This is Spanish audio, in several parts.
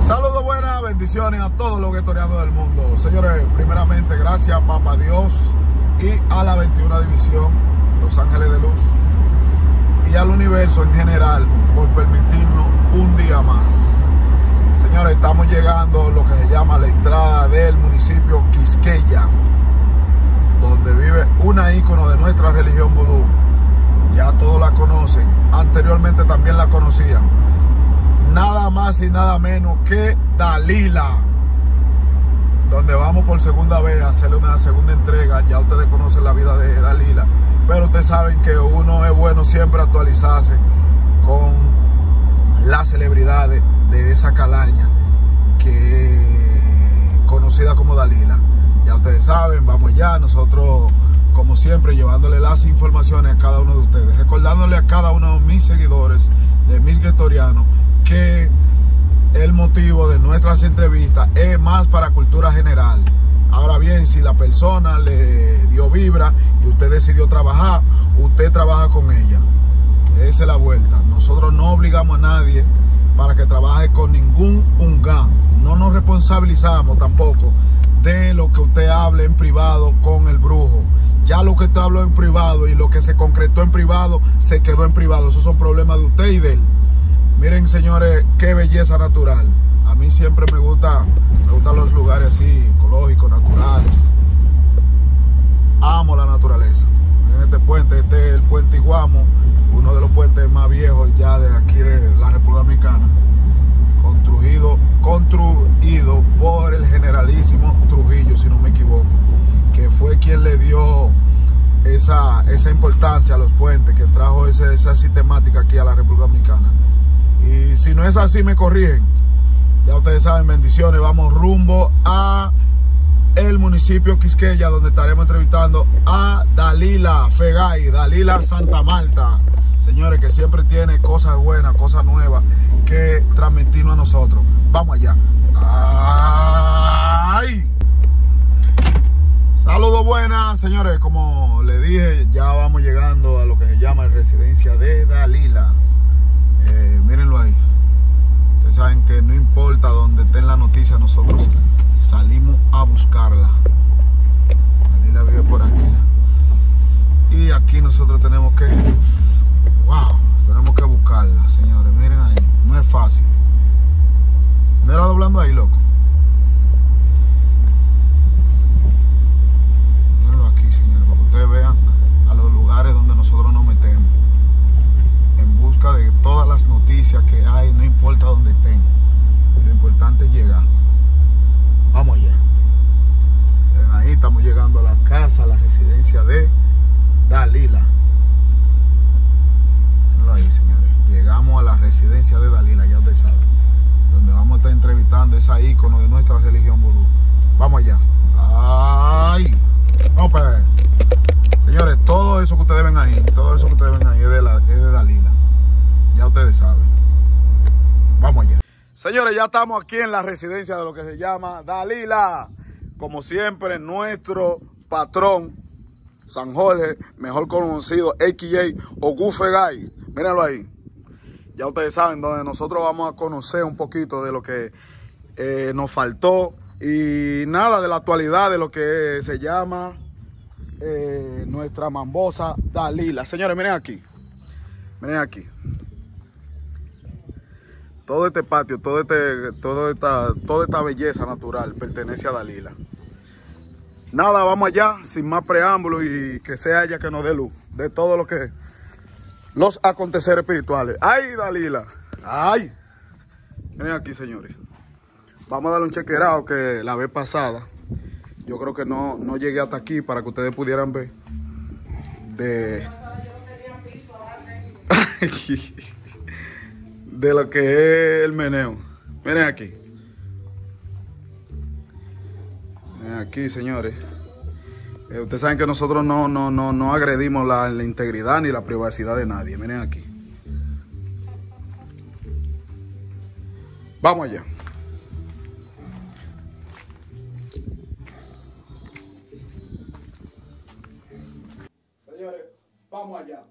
Saludos buenas, bendiciones a todos los guetoreanos del mundo. Señores, primeramente gracias a Papá Dios y a la 21 División Los Ángeles de en general por permitirnos un día más. Señores, estamos llegando a lo que se llama la entrada del municipio Quisqueya, donde vive una ícono de nuestra religión vudú. Ya todos la conocen, anteriormente también la conocían. Nada más y nada menos que Dalila, donde vamos por segunda vez a hacerle una segunda entrega. Ya ustedes conocen la vida de Dalila pero ustedes saben que uno es bueno siempre actualizarse con las celebridades de esa calaña que conocida como Dalila. Ya ustedes saben, vamos ya, nosotros como siempre llevándole las informaciones a cada uno de ustedes, recordándole a cada uno de mis seguidores, de mis guetorianos, que el motivo de nuestras entrevistas es más para cultura general. Ahora bien, si la persona le dio vibra y usted decidió trabajar, usted trabaja con ella. Esa es la vuelta. Nosotros no obligamos a nadie para que trabaje con ningún ungán. No nos responsabilizamos tampoco de lo que usted hable en privado con el brujo. Ya lo que usted habló en privado y lo que se concretó en privado se quedó en privado. Esos son problemas de usted y de él. Miren, señores, qué belleza natural a mí siempre me gusta, me gustan los lugares así, ecológicos, naturales. Amo la naturaleza. En este puente, este es el puente Iguamo, uno de los puentes más viejos ya de aquí de la República Dominicana, construido, construido por el generalísimo Trujillo, si no me equivoco, que fue quien le dio esa, esa importancia a los puentes, que trajo ese, esa sistemática aquí a la República Dominicana. Y si no es así, me corrigen ya ustedes saben, bendiciones. Vamos rumbo a el municipio Quisqueya, donde estaremos entrevistando a Dalila Fegay, Dalila Santa Marta. Señores, que siempre tiene cosas buenas, cosas nuevas que transmitirnos a nosotros. Vamos allá. ¡Ay! Saludos buenas, señores. Como les dije, ya vamos llegando a lo que se llama residencia de Dalila. Eh, mírenlo ahí saben que no importa donde estén la noticia, nosotros salimos a buscarla. Manila por aquí. Y aquí nosotros tenemos que. ¡Wow! Tenemos que buscarla, señores. Miren ahí. No es fácil. Me era doblando ahí, loco. Mirenlo aquí, señores, para que ustedes vean a los lugares donde nosotros nos metemos de todas las noticias que hay, no importa donde estén. Lo importante es llegar. Vamos allá. Ahí estamos llegando a la casa, a la residencia de Dalila. señores. Llegamos a la residencia de Dalila, ya ustedes saben. Donde vamos a estar entrevistando esa ícono de nuestra religión vudú. Vamos allá. ¡Ay! Señores, todo eso que ustedes ven ahí, todo eso que ustedes ven ahí es de, la, es de Dalila. Ya ustedes saben. Vamos allá. Señores, ya estamos aquí en la residencia de lo que se llama Dalila. Como siempre, nuestro patrón, San Jorge, mejor conocido XJ o Guy. Mírenlo ahí. Ya ustedes saben, donde nosotros vamos a conocer un poquito de lo que eh, nos faltó y nada de la actualidad de lo que se llama eh, nuestra mambosa Dalila. Señores, miren aquí. Miren aquí. Todo este patio, este, todo esta, toda esta belleza natural pertenece a Dalila. Nada, vamos allá, sin más preámbulos y que sea ella que nos dé luz de todo lo que los aconteceres espirituales. ¡Ay, Dalila! ¡Ay! ven aquí, señores. Vamos a darle un chequeado que la vez pasada, yo creo que no, no llegué hasta aquí para que ustedes pudieran ver. De... de lo que es el meneo. Miren aquí. Miren aquí, señores. Eh, ustedes saben que nosotros no, no, no, no agredimos la, integridad ni la privacidad de nadie. Miren aquí. Vamos allá. Señores, vamos allá.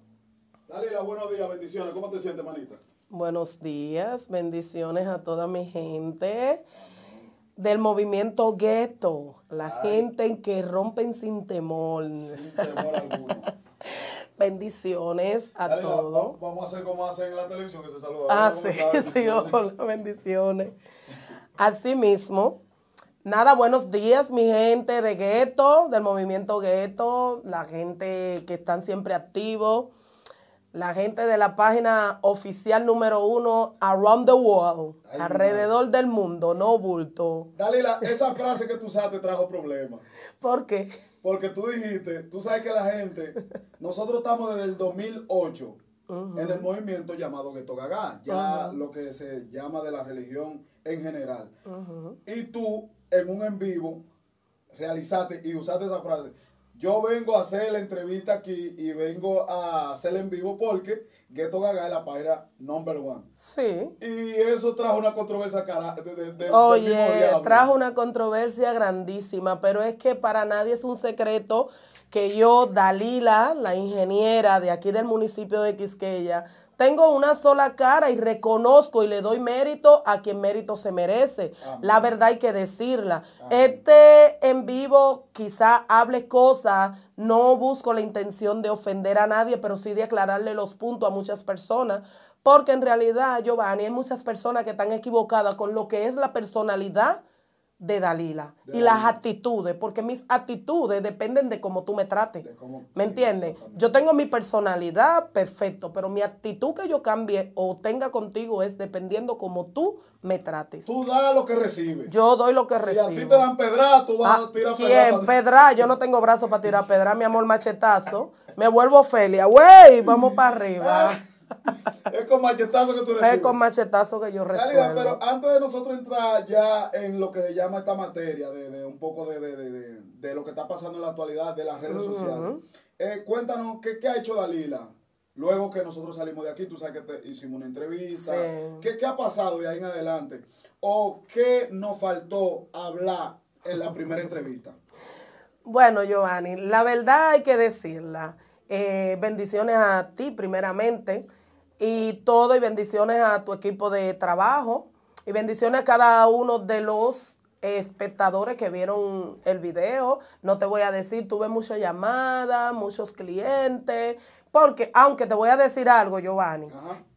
Dale buenos días, bendiciones. ¿Cómo te sientes, manita? Buenos días, bendiciones a toda mi gente del movimiento gueto, la gente que rompen sin temor. Sin temor alguno. bendiciones a todos. vamos a hacer como hacen en la televisión, que se saludan. Así, ah, sí, bendiciones. Así mismo. Nada, buenos días, mi gente de gueto, del movimiento gueto, la gente que están siempre activos la gente de la página oficial número uno, Around the World, alrededor del mundo, no bulto. Dalila, esa frase que tú usaste trajo problemas. ¿Por qué? Porque tú dijiste, tú sabes que la gente, nosotros estamos desde el 2008 en el movimiento llamado Gueto Gagá, ya lo que se llama de la religión en general. Y tú, en un en vivo, realizaste y usaste esa frase. Yo vengo a hacer la entrevista aquí y vengo a hacerla en vivo porque Ghetto Gaga es la página number one. Sí. Y eso trajo una controversia cara Oye, trajo una controversia grandísima, pero es que para nadie es un secreto que yo, Dalila, la ingeniera de aquí del municipio de Quisqueya, tengo una sola cara y reconozco y le doy mérito a quien mérito se merece. La verdad hay que decirla. Este en vivo quizá hable cosas, no busco la intención de ofender a nadie, pero sí de aclararle los puntos a muchas personas. Porque en realidad, Giovanni, hay muchas personas que están equivocadas con lo que es la personalidad de Dalila y las actitudes, porque mis actitudes dependen de cómo tú me trates. ¿Me entiendes? Yo tengo mi personalidad perfecto, pero mi actitud que yo cambie o tenga contigo es dependiendo Como tú me trates. Tú das lo que recibes. Yo doy lo que recibes, recibo. Si a ti te dan pedra, tú vas a ah, tirar ¿quién? pedra. Pedra, yo no tengo brazos para tirar pedra, mi amor machetazo. Me vuelvo Ofelia, wey vamos para arriba. Es con machetazo que tú recibes. Es con machetazo que yo recibo. pero antes de nosotros entrar ya en lo que se llama esta materia, de, un poco de, lo que está pasando en la actualidad de las redes sociales, eh, cuéntanos ¿qué, ha hecho Dalila. Luego que nosotros salimos de aquí, tú sabes que te hicimos una entrevista. ¿Qué, ¿Qué ha pasado de ahí en adelante? ¿O qué nos faltó hablar en la primera entrevista? Bueno, Giovanni, la verdad hay que decirla. Eh, bendiciones a ti primeramente y todo y bendiciones a tu equipo de trabajo y bendiciones a cada uno de los espectadores que vieron el video. No te voy a decir, tuve muchas llamadas, muchos clientes, porque aunque te voy a decir algo, Giovanni,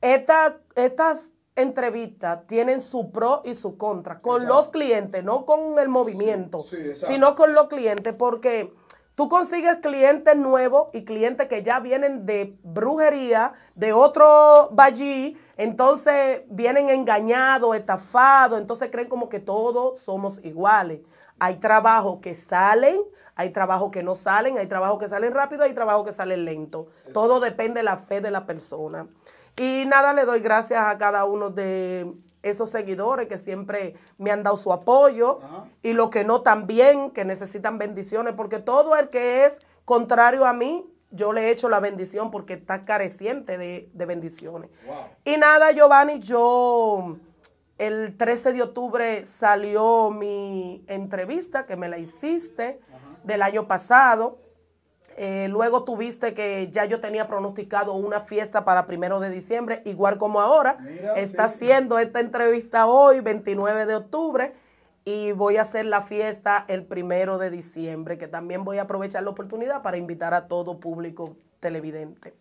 estas entrevistas tienen su pro y su contra con los clientes, no con el movimiento, sino con los clientes, porque Tú consigues clientes nuevos y clientes que ya vienen de brujería, de otro vallí, entonces vienen engañados, estafados, entonces creen como que todos somos iguales. Hay trabajos que salen, hay trabajos que no salen, hay trabajos que salen rápido, hay trabajos que salen lento. Todo depende de la fe de la persona. Y nada, le doy gracias a cada uno de esos seguidores que siempre me han dado su apoyo y los que no también, que necesitan bendiciones, porque todo el que es contrario a mí, yo le echo la bendición porque está careciente de, bendiciones. Y nada, Giovanni, yo el 13 de octubre salió mi entrevista que me la hiciste del año pasado eh, luego tuviste que ya yo tenía pronosticado una fiesta para primero de diciembre, igual como ahora. está haciendo esta entrevista hoy, 29 de octubre, y voy a hacer la fiesta el primero de diciembre, que también voy a aprovechar la oportunidad para invitar a todo público televidente.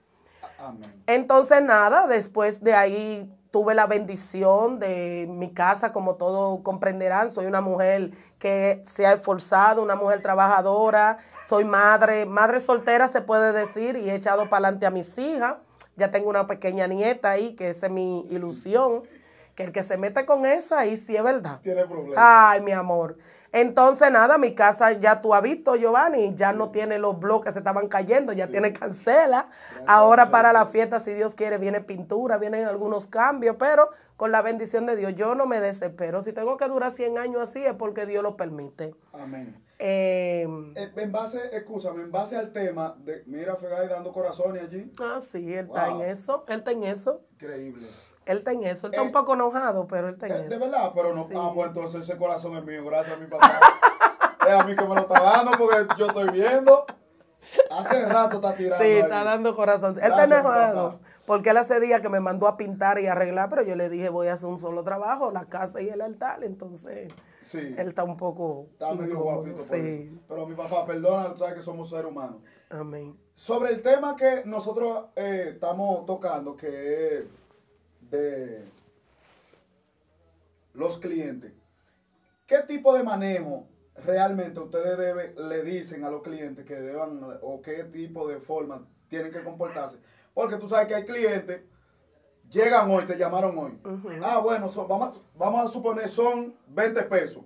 Entonces, nada, después de ahí tuve la bendición de mi casa, como todos comprenderán, soy una mujer que se ha esforzado, una mujer trabajadora, soy madre, madre soltera se puede decir, y he echado para adelante a mis hijas. Ya tengo una pequeña nieta ahí, que esa es mi ilusión, que el que se mete con esa ahí sí es verdad. Tiene problemas. Ay, mi amor. Entonces, nada, mi casa ya tú has visto, Giovanni, ya no tiene los bloques, se estaban cayendo, ya tiene cancela. Ahora para la fiesta, si Dios quiere, viene pintura, vienen algunos cambios, pero con la bendición de Dios, yo no me desespero. Si tengo que durar 100 años así, es porque Dios lo permite. Amén. Em, eh, en base, escúchame, en base al tema de, mira, Fegay dando corazones allí. Ah, sí, él está en eso, él está en eso. Increíble. Él está en eso. Él está un eh, poco enojado, pero él está en eso. De verdad, pero no. estamos. entonces ese corazón es mío. Gracias a mi papá. es a mí que me lo está dando porque yo estoy viendo. Hace rato está tirando. Sí, está dando corazón. Él está enojado. Porque él hace días que me mandó a pintar y arreglar, pero yo le dije voy a hacer un solo trabajo, la casa y el altar. Entonces, sí. él está un poco. Está medio guapito. Sí. pero mi papá, perdona, tú sabes que somos seres humanos. Amén. Sobre el tema que nosotros eh, estamos tocando, que es de los clientes. ¿Qué tipo de manejo realmente ustedes le dicen a los clientes que deban o qué tipo de forma tienen que comportarse? Porque tú sabes que hay clientes, llegan hoy, te llamaron hoy. Ah, bueno, vamos, vamos, a suponer son 20 pesos.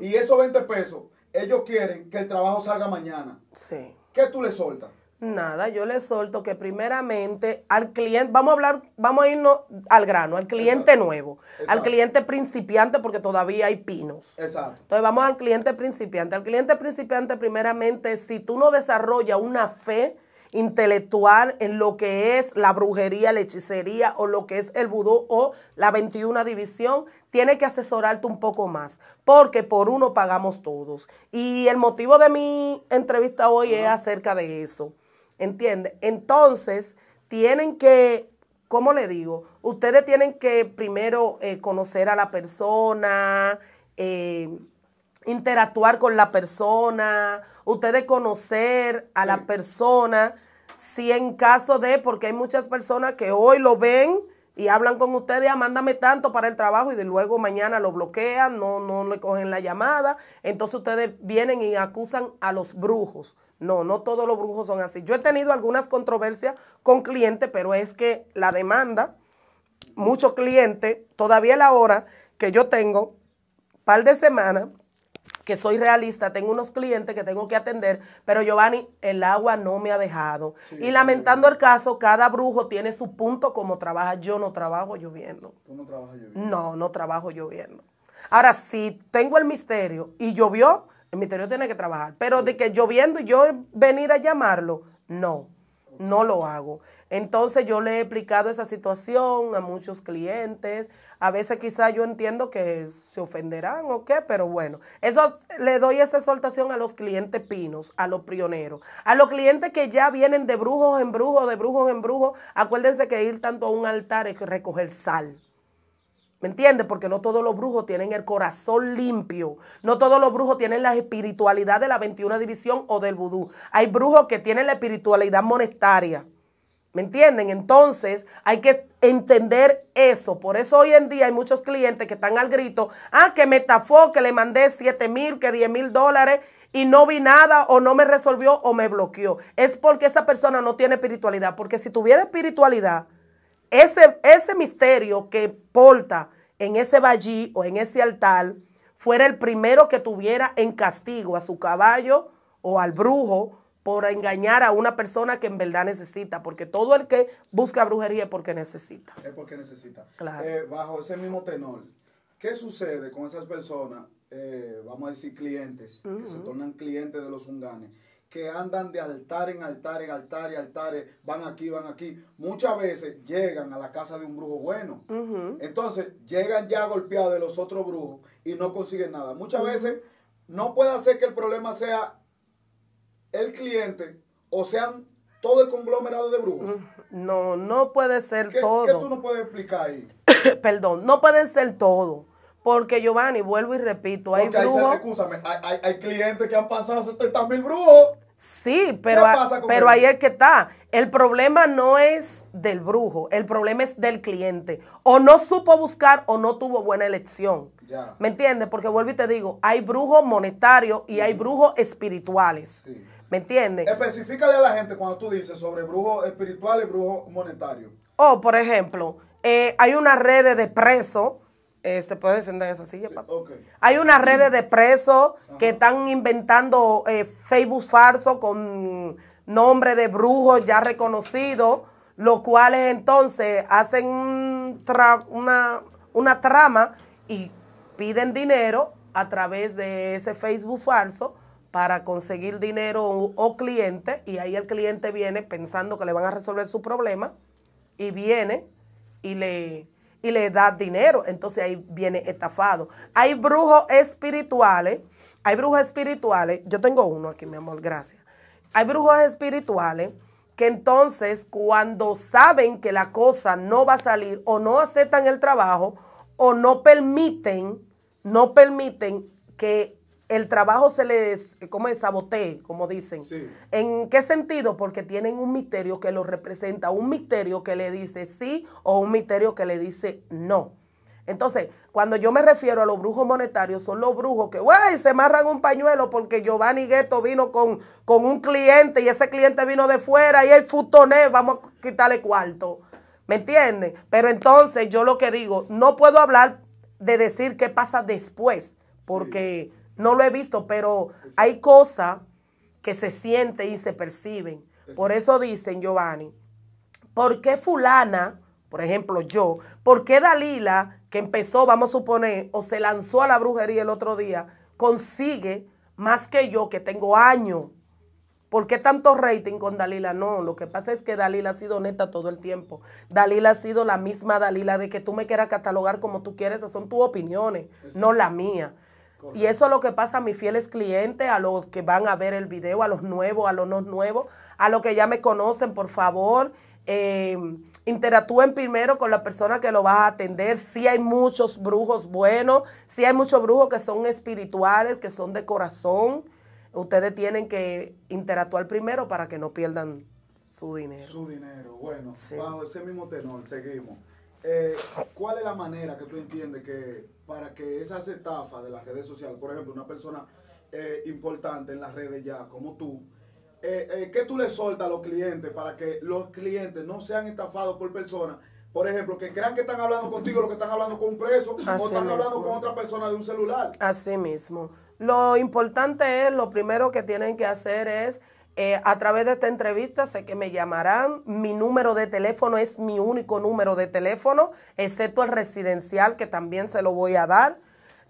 Y esos 20 pesos, ellos quieren que el trabajo salga mañana. Sí. ¿Qué tú le soltas? Nada, yo le solto que primeramente al cliente, vamos a hablar, vamos a irnos al grano, al cliente nuevo, al cliente principiante, porque todavía hay pinos. Exacto. Entonces vamos al cliente principiante. Al cliente principiante, primeramente, si tú no desarrollas una fe intelectual en lo que es la brujería, la hechicería o lo que es el vudú o la 21 división, tiene que asesorarte un poco más, porque por uno pagamos todos. Y el motivo de mi entrevista hoy es acerca de eso ¿entiendes? Entonces, tienen que, ¿cómo le digo? Ustedes tienen que primero eh, conocer a la persona, eh, interactuar con la persona, ustedes conocer a la persona, si en caso de, porque hay muchas personas que hoy lo ven y hablan con ustedes, ah, mándame tanto para el trabajo y de luego mañana lo bloquean, no, no le cogen la llamada, entonces ustedes vienen y acusan a los brujos. No, no todos los brujos son así. Yo he tenido algunas controversias con clientes, pero es que la demanda, muchos clientes, todavía la hora que yo tengo, par de semanas, que soy realista, tengo unos clientes que tengo que atender, pero Giovanni, el agua no me ha dejado. y lamentando el caso, cada brujo tiene su punto como trabaja. Yo no trabajo lloviendo. ¿Tú no trabajas lloviendo? No, no trabajo lloviendo. Ahora, si tengo el misterio y llovió, el ministerio tiene que trabajar. Pero de que lloviendo y yo venir a llamarlo, no, no lo hago. Entonces yo le he explicado esa situación a muchos clientes. A veces quizás yo entiendo que se ofenderán o qué, pero bueno, eso le doy esa exhortación a los clientes pinos, a los prioneros, a los clientes que ya vienen de brujos en brujos, de brujos en brujos. Acuérdense que ir tanto a un altar es recoger sal. ¿Me entiendes? Porque no todos los brujos tienen el corazón limpio. No todos los brujos tienen la espiritualidad de la 21 división o del vudú. Hay brujos que tienen la espiritualidad monetaria. ¿Me entienden? Entonces hay que entender eso. Por eso hoy en día hay muchos clientes que están al grito, ah, que me estafó, que le mandé 7 mil, que 10 mil dólares y no vi nada o no me resolvió o me bloqueó. Es porque esa persona no tiene espiritualidad. Porque si tuviera espiritualidad, ese, ese misterio que porta en ese vallí o en ese altar fuera el primero que tuviera en castigo a su caballo o al brujo por engañar a una persona que en verdad necesita, porque todo el que busca brujería es porque necesita. Es porque necesita. Eh, bajo ese mismo tenor, ¿qué sucede con esas personas, eh, vamos a decir clientes, que se tornan clientes de los unganes? que andan de altar en altar, en altar y altares, van aquí, van aquí, muchas veces llegan a la casa de un brujo bueno. Entonces llegan ya golpeados de los otros brujos y no consiguen nada. Muchas veces no puede ser que el problema sea el cliente o sean todo el conglomerado de brujos. No, no puede ser ¿Qué, todo. ¿Qué tú no puedes explicar ahí? Perdón, no pueden ser todo. Porque Giovanni, vuelvo y repito, hay Porque brujos. Hay, hay, hay, clientes que han pasado 70 mil brujos. Sí, pero, pero ahí es que está. El problema no es del brujo, el problema es del cliente. O no supo buscar o no tuvo buena elección. ¿Me entiendes? Porque vuelvo y te digo, hay brujos monetarios y hay brujos espirituales. ¿Me entiendes? Especifícale a la gente cuando tú dices sobre brujos espirituales y brujos monetarios. Oh, por ejemplo, eh, hay una red de presos este, puedes sentar esa silla, papá. Hay unas redes de presos que están inventando eh, Facebook falso con nombre de brujos ya reconocidos, los cuales entonces hacen una, trama y piden dinero a través de ese Facebook falso para conseguir dinero o cliente y ahí el cliente viene pensando que le van a resolver su problema y viene y le y le da dinero. Entonces ahí viene estafado. Hay brujos espirituales, hay brujos espirituales, yo tengo uno aquí, mi amor, gracias. Hay brujos espirituales que entonces cuando saben que la cosa no va a salir o no aceptan el trabajo o no permiten, no permiten que el trabajo se les, ¿cómo es? Sabotee, como dicen. ¿En qué sentido? Porque tienen un misterio que lo representa, un misterio que le dice sí o un misterio que le dice no. Entonces, cuando yo me refiero a los brujos monetarios, son los brujos que, güey, se marran un pañuelo porque Giovanni Gueto vino con, un cliente y ese cliente vino de fuera y el futoné, vamos a quitarle cuarto. ¿Me entienden? Pero entonces yo lo que digo, no puedo hablar de decir qué pasa después, porque... No lo he visto, pero hay cosas que se sienten y se perciben. Por eso dicen, Giovanni, ¿por qué fulana, por ejemplo yo, por qué Dalila, que empezó, vamos a suponer, o se lanzó a la brujería el otro día, consigue más que yo, que tengo años? ¿Por qué tanto rating con Dalila? No, lo que pasa es que Dalila ha sido neta todo el tiempo. Dalila ha sido la misma Dalila de que tú me quieras catalogar como tú quieres, esas son tus opiniones, no la mía. Y eso es lo que pasa a mis fieles clientes, a los que van a ver el video, a los nuevos, a los no nuevos, a los que ya me conocen, por favor. Eh, interactúen primero con la persona que lo va a atender. Si hay muchos brujos buenos, si hay muchos brujos que son espirituales, que son de corazón. Ustedes tienen que interactuar primero para que no pierdan su dinero. Su dinero, bueno, ese mismo tenor, seguimos. Eh, ¿Cuál es la manera que tú entiendes que para que esas estafas de las redes sociales, por ejemplo, una persona eh, importante en las redes ya, como tú, eh, eh, ¿qué tú le soltas a los clientes para que los clientes no sean estafados por personas? Por ejemplo, que crean que están hablando contigo lo que están hablando con un preso o están hablando con otra persona de un celular. Así mismo. Lo importante es, lo primero que tienen que hacer es eh, a través de esta entrevista sé que me llamarán. Mi número de teléfono es mi único número de teléfono, excepto el residencial que también se lo voy a dar.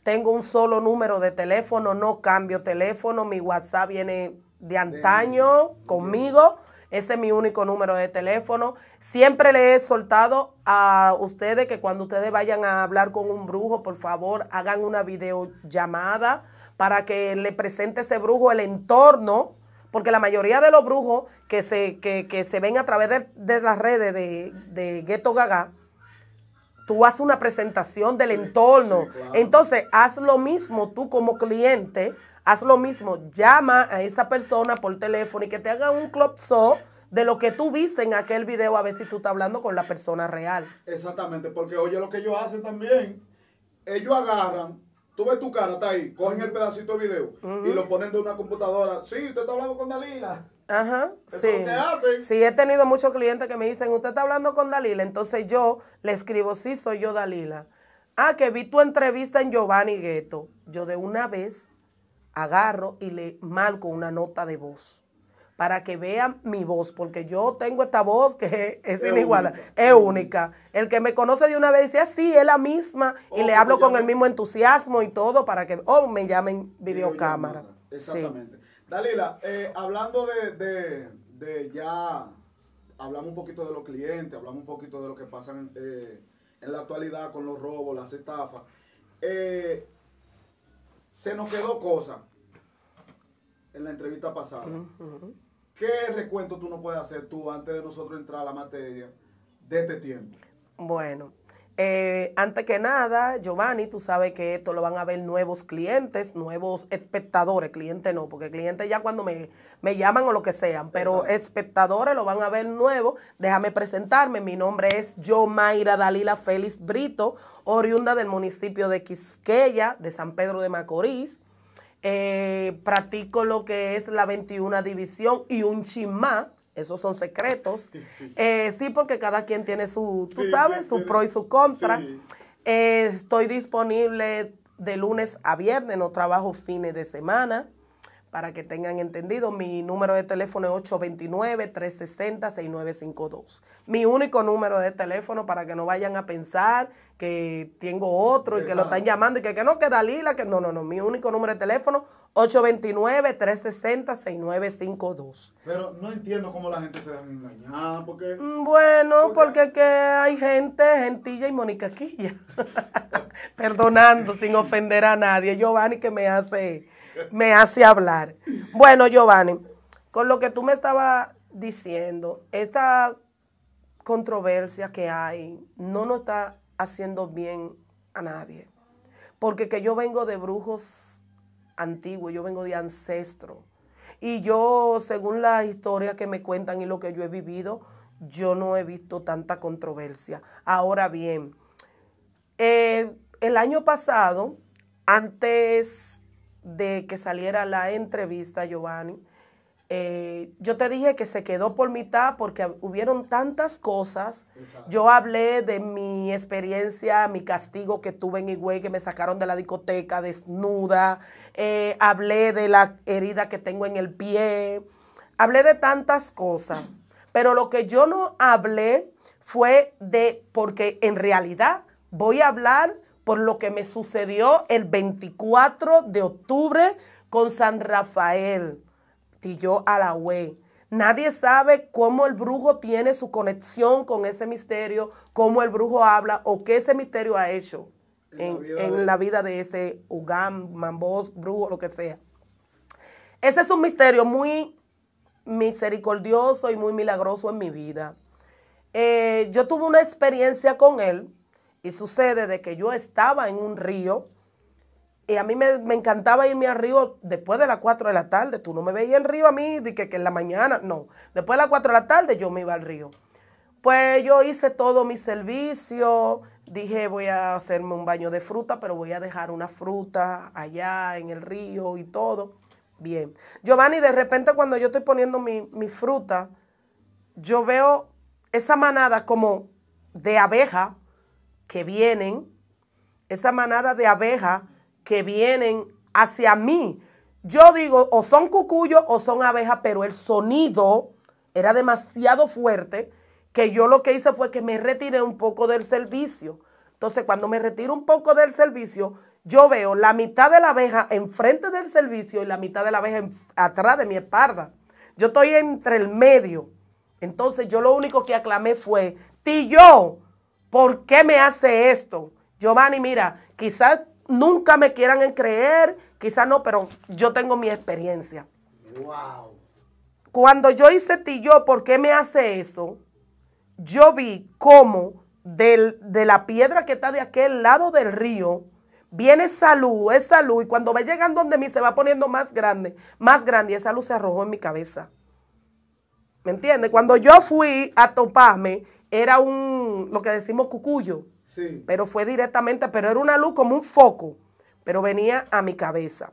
Tengo un solo número de teléfono, no cambio teléfono. Mi WhatsApp viene de antaño conmigo. Ese es mi único número de teléfono. Siempre le he soltado a ustedes que cuando ustedes vayan a hablar con un brujo, por favor, hagan una videollamada para que le presente ese brujo el entorno porque la mayoría de los brujos que se, que, se ven a través de, las redes de, de Ghetto Gaga, tú haces una presentación del entorno. Entonces, haz lo mismo tú como cliente, haz lo mismo, llama a esa persona por teléfono y que te haga un club show de lo que tú viste en aquel video, a ver si tú estás hablando con la persona real. Exactamente, porque oye lo que ellos hacen también, ellos agarran Tú ves tu cara, está ahí, cogen el pedacito de video y lo ponen de una computadora. Sí, usted está hablando con Dalila. Ajá, sí. Sí, he tenido muchos clientes que me dicen, usted está hablando con Dalila. Entonces yo le escribo, sí, soy yo Dalila. Ah, que vi tu entrevista en Giovanni Gueto. Yo de una vez agarro y le marco una nota de voz para que vean mi voz, porque yo tengo esta voz que es, inigualable, es única. El que me conoce de una vez dice, ah, sí, es la misma, y oh, le hablo con el mismo entusiasmo y todo para que, oh, me llamen videocámara. Exactamente. Dalila, eh, hablando de, ya, hablamos un poquito de los clientes, hablamos un poquito de lo que pasa eh, en, la actualidad con los robos, las estafas. Eh, se nos quedó cosa en la entrevista pasada. ¿Qué recuento tú no puedes hacer tú antes de nosotros entrar a la materia de este tiempo? Bueno, eh, antes que nada, Giovanni, tú sabes que esto lo van a ver nuevos clientes, nuevos espectadores, clientes no, porque clientes ya cuando me, llaman o lo que sean, pero espectadores lo van a ver nuevo. Déjame presentarme, mi nombre es Yomaira Dalila Félix Brito, oriunda del municipio de Quisqueya, de San Pedro de Macorís eh, practico lo que es la 21 división y un chimá. Esos son secretos. Eh, sí, porque cada quien tiene su, tú sabes, su pro y su contra. Eh, estoy disponible de lunes a viernes, no trabajo fines de semana para que tengan entendido. Mi número de teléfono es 829-360-6952. Mi único número de teléfono para que no vayan a pensar que tengo otro y que lo están llamando y que, no, que Dalila, que no, no, no. Mi único número de teléfono 829-360-6952. Pero no entiendo cómo la gente se da engañada, mm, Bueno, porque, que hay gente gentilla y monicaquilla. Perdonando, sin ofender a nadie. Giovanni que me hace me hace hablar. Bueno, Giovanni, con lo que tú me estabas diciendo, esta controversia que hay no nos está haciendo bien a nadie. Porque que yo vengo de brujos antiguos, yo vengo de ancestros. Y yo, según las historias que me cuentan y lo que yo he vivido, yo no he visto tanta controversia. Ahora bien, eh, el año pasado, antes de que saliera la entrevista, Giovanni, eh, yo te dije que se quedó por mitad porque hubieron tantas cosas. Yo hablé de mi experiencia, mi castigo que tuve en Higüey, que me sacaron de la discoteca desnuda. Eh, hablé de la herida que tengo en el pie. Hablé de tantas cosas. Pero lo que yo no hablé fue de, porque en realidad voy a hablar por lo que me sucedió el 24 de octubre con San Rafael, Tilló Alagüey. Nadie sabe cómo el brujo tiene su conexión con ese misterio, cómo el brujo habla o qué ese misterio ha hecho en, la, vida de... ese ugán, Mambos, brujo, lo que sea. Ese es un misterio muy misericordioso y muy milagroso en mi vida. Eh, yo tuve una experiencia con él y sucede de que yo estaba en un río y a mí me, encantaba irme al río después de las 4 de la tarde. Tú no me veías el río a mí, dije que, en la mañana, no. Después de las 4 de la tarde yo me iba al río. Pues yo hice todo mi servicio, dije voy a hacerme un baño de fruta, pero voy a dejar una fruta allá en el río y todo. Bien. Giovanni, de repente cuando yo estoy poniendo mi, mi fruta, yo veo esa manada como de abeja que vienen, esa manada de abejas que vienen hacia mí. Yo digo, o son cucuyos o son abejas, pero el sonido era demasiado fuerte que yo lo que hice fue que me retiré un poco del servicio. Entonces, cuando me retiro un poco del servicio, yo veo la mitad de la abeja enfrente del servicio y la mitad de la abeja atrás de mi espalda. Yo estoy entre el medio. Entonces, yo lo único que aclamé fue, Tillo, ¿Por qué me hace esto? Giovanni, mira, quizás nunca me quieran creer, quizás no, pero yo tengo mi experiencia. Wow. Cuando yo hice ti yo, ¿por qué me hace eso? Yo vi cómo del, de la piedra que está de aquel lado del río viene salud, luz, esa luz, y cuando va llegando donde mí se va poniendo más grande, más grande, y esa luz se arrojó en mi cabeza. ¿Me entiendes? Cuando yo fui a toparme era un, lo que decimos cucuyo, sí. pero fue directamente, pero era una luz como un foco, pero venía a mi cabeza.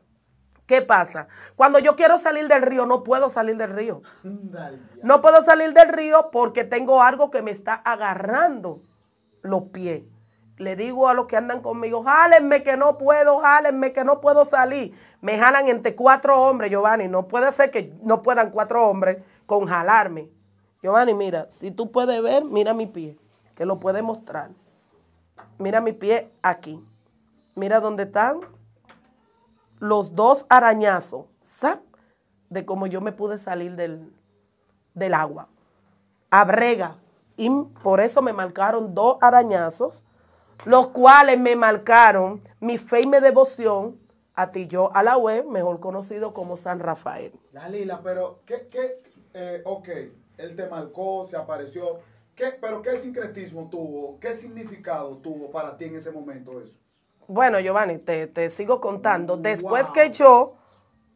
¿Qué pasa? Cuando yo quiero salir del río, no puedo salir del río. No puedo salir del río porque tengo algo que me está agarrando los pies. Le digo a los que andan conmigo, jálenme que no puedo, jálenme que no puedo salir. Me jalan entre cuatro hombres, Giovanni. No puede ser que no puedan cuatro hombres con jalarme. Giovanni, mira, si tú puedes ver, mira mi pie, que lo puede mostrar. Mira mi pie aquí. Mira dónde están los dos arañazos, ¿sabes? De cómo yo me pude salir del, del agua. Abrega. Y por eso me marcaron dos arañazos, los cuales me marcaron mi fe y mi devoción a ti yo a la web, mejor conocido como San Rafael. Dalila, pero ¿qué? qué eh, ok él te marcó, se apareció. ¿Qué, pero qué sincretismo tuvo, qué significado tuvo para ti en ese momento eso? Bueno, Giovanni, te, te sigo contando. Después que yo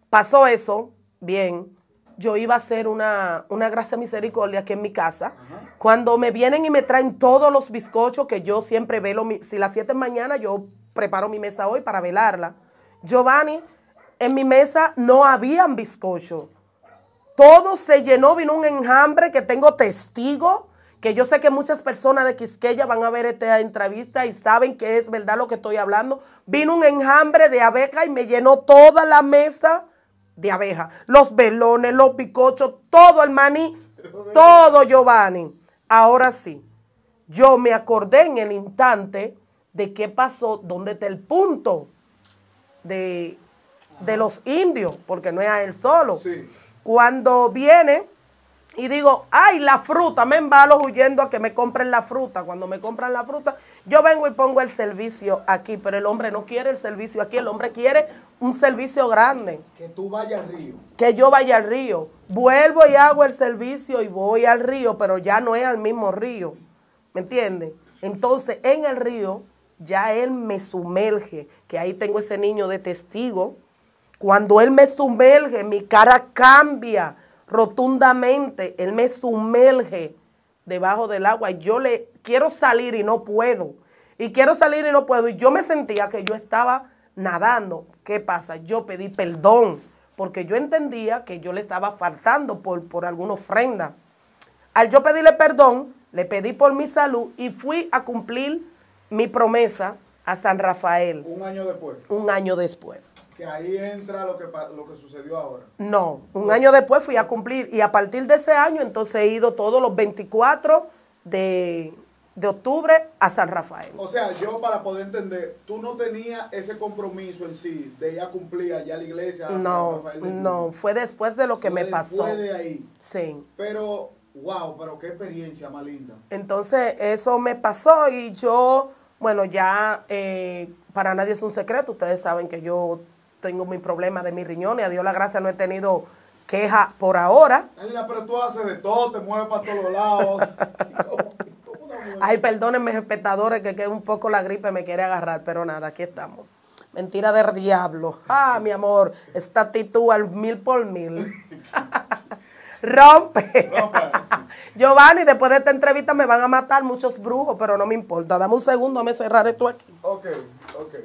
pasó eso, bien, yo iba a hacer una, una gracia misericordia aquí en mi casa. Cuando me vienen y me traen todos los bizcochos que yo siempre velo, si la fiesta es mañana, yo preparo mi mesa hoy para velarla. Giovanni, en mi mesa no habían bizcochos. Todo se llenó, vino un enjambre que tengo testigo, que yo sé que muchas personas de Quisqueya van a ver esta entrevista y saben que es verdad lo que estoy hablando. Vino un enjambre de abeja y me llenó toda la mesa de abejas. Los velones, los picochos, todo el maní, todo Giovanni. Ahora sí, yo me acordé en el instante de qué pasó, dónde está el punto de, de los indios, porque no es a él solo. Sí. Cuando viene y digo, ay, la fruta, me embalo huyendo a que me compren la fruta. Cuando me compran la fruta, yo vengo y pongo el servicio aquí, pero el hombre no quiere el servicio aquí, el hombre quiere un servicio grande. Que tú vayas al río. Que yo vaya al río. Vuelvo y hago el servicio y voy al río, pero ya no es al mismo río. ¿Me entiendes? Entonces, en el río, ya él me sumerge, que ahí tengo ese niño de testigo cuando Él me sumerge, mi cara cambia rotundamente. Él me sumerge debajo del agua. Yo le quiero salir y no puedo. Y quiero salir y no puedo. Y yo me sentía que yo estaba nadando. ¿Qué pasa? Yo pedí perdón porque yo entendía que yo le estaba faltando por, por alguna ofrenda. Al yo pedirle perdón, le pedí por mi salud y fui a cumplir mi promesa a San Rafael. Un año después. Un año después. Que ahí entra lo que, sucedió ahora. No, un año después fui a cumplir y a partir de ese año entonces he ido todos los 24 de, octubre a San Rafael. O sea, yo para poder entender, tú no tenías ese compromiso en sí de a cumplir allá la iglesia. A no, San Rafael no, fue después de lo que me pasó. Fue de ahí. Sí. Pero, wow, pero qué experiencia más linda. Entonces, eso me pasó y yo bueno, ya eh, para nadie es un secreto, ustedes saben que yo tengo mi problema de mis riñones, a Dios la gracia no he tenido queja por ahora. pero tú haces de todo, te mueves para todos lados. Ay, perdónenme, espectadores, que, que un poco la gripe me quiere agarrar, pero nada, aquí estamos. Mentira del diablo. Ah, mi amor, esta actitud al mil por mil. Rompe. Rompe. Giovanni, después de esta entrevista me van a matar muchos brujos, pero no me importa. Dame un segundo, me cerraré esto aquí. Ok, ok.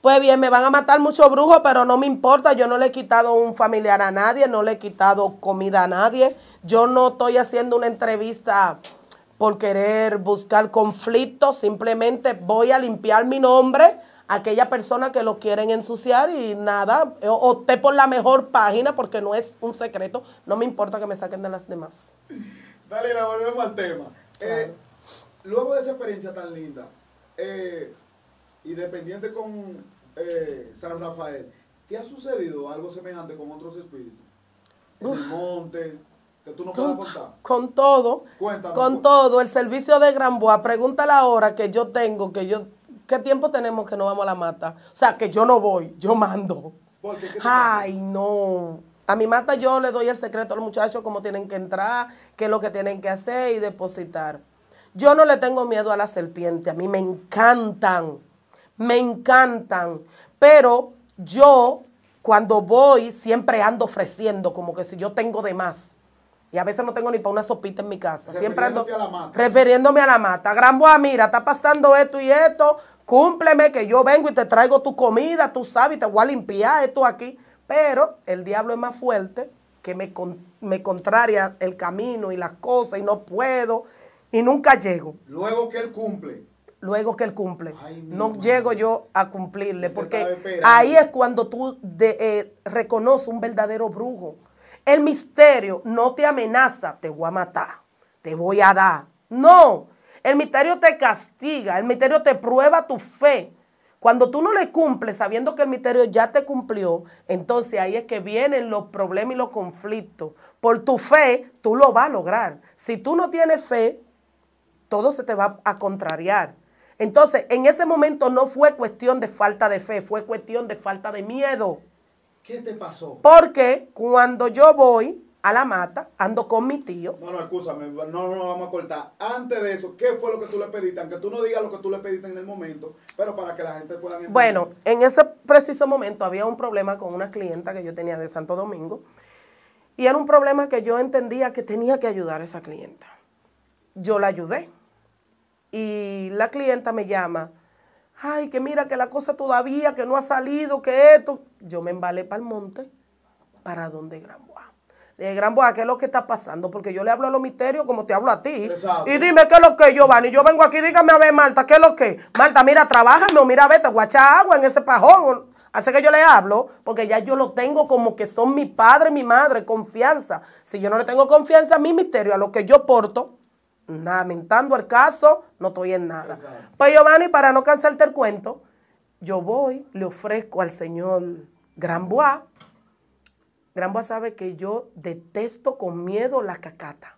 Pues bien, me van a matar muchos brujos, pero no me importa. Yo no le he quitado un familiar a nadie, no le he quitado comida a nadie. Yo no estoy haciendo una entrevista por querer buscar conflictos. Simplemente voy a limpiar mi nombre a aquella persona que lo quieren ensuciar y nada. Opté por la mejor página porque no es un secreto. No me importa que me saquen de las demás la volvemos al tema. Eh, luego de esa experiencia tan linda, eh, y dependiente con eh, San Rafael, ¿te ha sucedido algo semejante con otros espíritus? En el monte, que tú no puedes contar. Con todo. Cuéntame, con pues. todo. El servicio de Gran Boa, pregúntale ahora que yo tengo, que yo. ¿Qué tiempo tenemos que no vamos a la mata? O sea, que yo no voy, yo mando. Ay, no a mi mata yo le doy el secreto al muchacho, cómo tienen que entrar, qué es lo que tienen que hacer y depositar. Yo no le tengo miedo a la serpiente, a mí me encantan, me encantan. Pero yo cuando voy siempre ando ofreciendo, como que si yo tengo de más. Y a veces no tengo ni para una sopita en mi casa. Siempre ando a la mata. refiriéndome a la mata. Gran boa, mira, está pasando esto y esto. Cúmpleme que yo vengo y te traigo tu comida, tú sabes, y te voy a limpiar esto aquí. Pero el diablo es más fuerte que me, contraria el camino y las cosas y no puedo y nunca llego. Luego que él cumple. Luego que él cumple. no llego yo a cumplirle porque ahí es cuando tú eh, reconoces un verdadero brujo. El misterio no te amenaza, te voy a matar, te voy a dar. No, el misterio te castiga, el misterio te prueba tu fe. Cuando tú no le cumples sabiendo que el misterio ya te cumplió, entonces ahí es que vienen los problemas y los conflictos. Por tu fe, tú lo vas a lograr. Si tú no tienes fe, todo se te va a contrariar. Entonces, en ese momento no fue cuestión de falta de fe, fue cuestión de falta de miedo. ¿Qué te pasó? Porque cuando yo voy a la mata, ando con mi tío. No, no, escúchame, no nos vamos a cortar. Antes de eso, ¿qué fue lo que tú le pediste? Aunque tú no digas lo que tú le pediste en el momento, pero para que la gente pueda entender. Bueno, en ese preciso momento había un problema con una clienta que yo tenía de Santo Domingo. Y era un problema que yo entendía que tenía que ayudar a esa clienta. Yo la ayudé. Y la clienta me llama, ay, que mira que la cosa todavía, que no ha salido, que esto. Yo me embalé para el monte, para donde Gran eh, Gran Boa, ¿qué es lo que está pasando? Porque yo le hablo a los misterios como te hablo a ti. Y dime qué es lo que, Giovanni. Yo vengo aquí, dígame a ver, Marta, ¿qué es lo que? Marta, mira, trabaja, o mira, vete, guacha agua en ese pajón. Así que yo le hablo, porque ya yo lo tengo como que son mi padre, mi madre, confianza. Si yo no le tengo confianza a mi misterio, a lo que yo porto, Mentando el caso, no estoy en nada. Pues Giovanni, para no cansarte el cuento, yo voy, le ofrezco al señor Gran Bois Granboa sabe que yo detesto con miedo la cacata.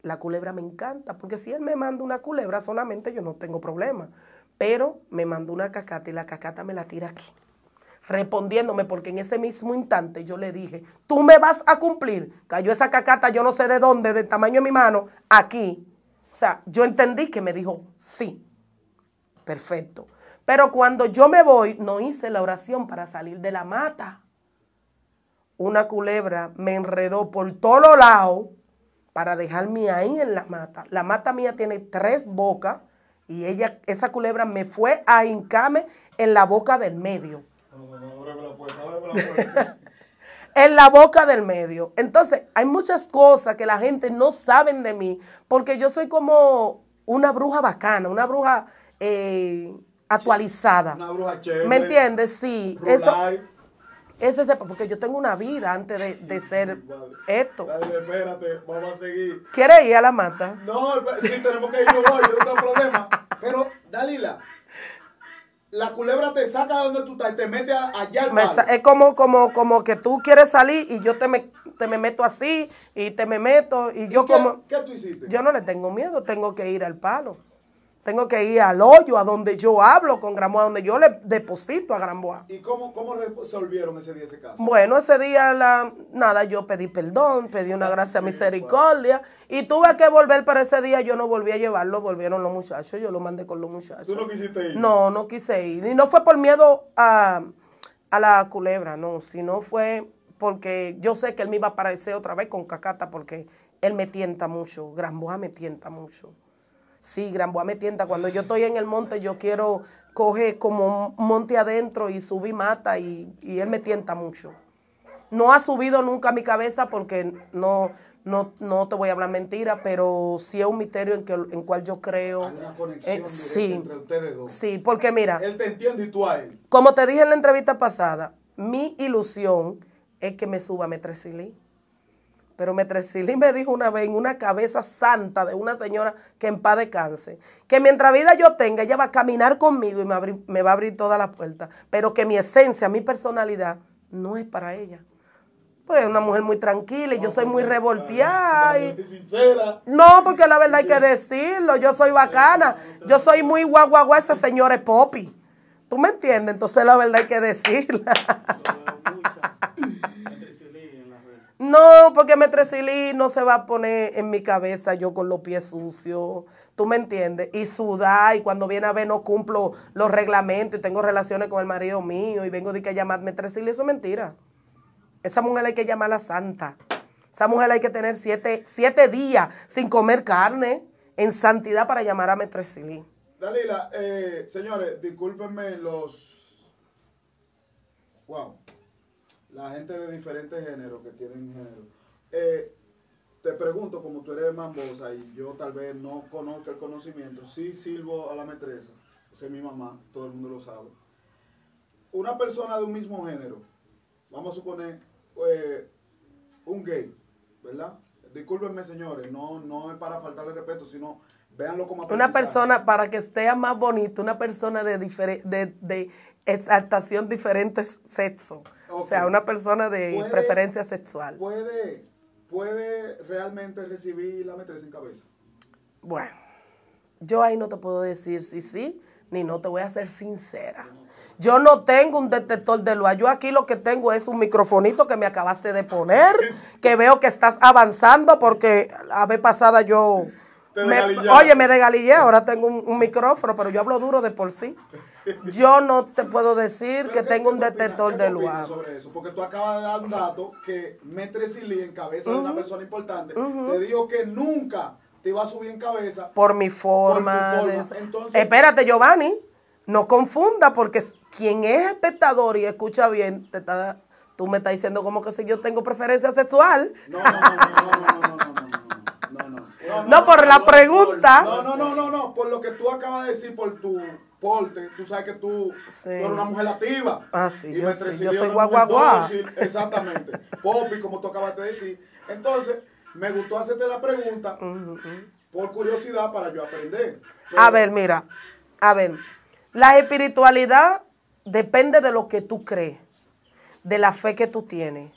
La culebra me encanta, porque si él me manda una culebra solamente yo no tengo problema. Pero me mandó una cacata y la cacata me la tira aquí. Respondiéndome, porque en ese mismo instante yo le dije, tú me vas a cumplir. Cayó esa cacata, yo no sé de dónde, del tamaño de mi mano, aquí. O sea, yo entendí que me dijo, sí. Perfecto. Pero cuando yo me voy, no hice la oración para salir de la mata una culebra me enredó por todos lados para dejarme ahí en la mata. La mata mía tiene tres bocas y ella, esa culebra me fue a hincarme en la boca del medio. en la boca del medio. Entonces, hay muchas cosas que la gente no sabe de mí, porque yo soy como una bruja bacana, una bruja eh, actualizada. Una bruja chévere. ¿Me entiendes? Sí. Ese es porque yo tengo una vida antes de, ser esto. Dale, espérate, vamos a seguir. ¿Quieres ir a la mata? No, sí, tenemos que ir, yo voy, yo no tengo problema. Pero, Dalila, la culebra te saca de donde tú estás y te mete allá al palo. Es como, como, como que tú quieres salir y yo te me, meto así y te me meto y, yo como... ¿Qué tú hiciste? Yo no le tengo miedo, tengo que ir al palo. Tengo que ir al hoyo, a donde yo hablo con Granboa, donde yo le deposito a Granboa. ¿Y cómo, resolvieron ese día ese caso? Bueno, ese día, la, nada, yo pedí perdón, pedí una gracia, misericordia, y tuve que volver, para ese día yo no volví a llevarlo, volvieron los muchachos, yo lo mandé con los muchachos. ¿Tú no quisiste ir? No, no quise ir. Y no fue por miedo a, la culebra, no, sino fue porque yo sé que él me iba a aparecer otra vez con cacata, porque él me tienta mucho, Granboa me tienta mucho. Sí, Gran Boa me tienta. Cuando yo estoy en el monte, yo quiero coger como monte adentro y subir mata y, él me tienta mucho. No ha subido nunca a mi cabeza porque no, no, te voy a hablar mentira, pero sí es un misterio en, que, en cual yo creo. Hay eh, sí, entre ustedes dos. Sí, porque mira. Él te entiende y tú a Como te dije en la entrevista pasada, mi ilusión es que me suba me Metresilí. Pero y me dijo una vez en una cabeza santa de una señora que en paz descanse, que mientras vida yo tenga, ella va a caminar conmigo y me, va a abrir todas las puertas, pero que mi esencia, mi personalidad, no es para ella. Pues es una mujer muy tranquila y yo soy muy revolteada. No, porque la verdad hay que decirlo, yo soy bacana, yo soy muy guaguaguá, ese señor es popi. ¿Tú me entiendes? Entonces la verdad hay que decirla. No, porque Metresilí no se va a poner en mi cabeza yo con los pies sucios, tú me entiendes, y sudar, y cuando viene a ver no cumplo los reglamentos y tengo relaciones con el marido mío y vengo de que llamar Metresilí, eso es mentira. Esa mujer hay que llamarla santa. Esa mujer hay que tener siete, días sin comer carne en santidad para llamar a Metresilí. Dalila, eh, señores, discúlpenme los... Wow la gente de diferentes géneros que tienen género. Eh, te pregunto, como tú eres mambosa y yo tal vez no conozco el conocimiento, sí sirvo a la metresa, esa es mi mamá, todo el mundo lo sabe. Una persona de un mismo género, vamos a suponer eh, un gay, ¿verdad? Discúlpenme, señores, no, no es para faltarle respeto, sino véanlo como Una persona, para que esté más bonito, una persona de, de, de exaltación diferentes sexos o sea, una persona de preferencia sexual. Puede, realmente recibir la metresa en cabeza? Bueno, yo ahí no te puedo decir si sí ni no, te voy a ser sincera. Yo no tengo un detector de loa. Yo aquí lo que tengo es un microfonito que me acabaste de poner, que veo que estás avanzando porque la vez pasada yo... Óyeme oye, me ahora tengo un micrófono, pero yo hablo duro de por sí. Yo no te puedo decir que tengo un detector de lugar. sobre eso? Porque tú acabas de dar un dato que Metre Silly, en cabeza de una persona importante, uh que nunca te iba a subir en cabeza. Por mi forma. De... Espérate, Giovanni. No confunda, porque quien es espectador y escucha bien, te tú me estás diciendo como que si yo tengo preferencia sexual. No, no, no, no, no, no, no, no, no, no, no, no, no, por la pregunta. No, no, no, no, no, por lo que tú no, de decir, por tu porte, tú sabes que tú, eres una mujer activa. Ah, y yo, soy guaguaguá. Exactamente. Poppy, como tú acabas de decir. Entonces, me gustó hacerte la pregunta por curiosidad para yo aprender. a ver, mira, a ver, la espiritualidad depende de lo que tú crees, de la fe que tú tienes,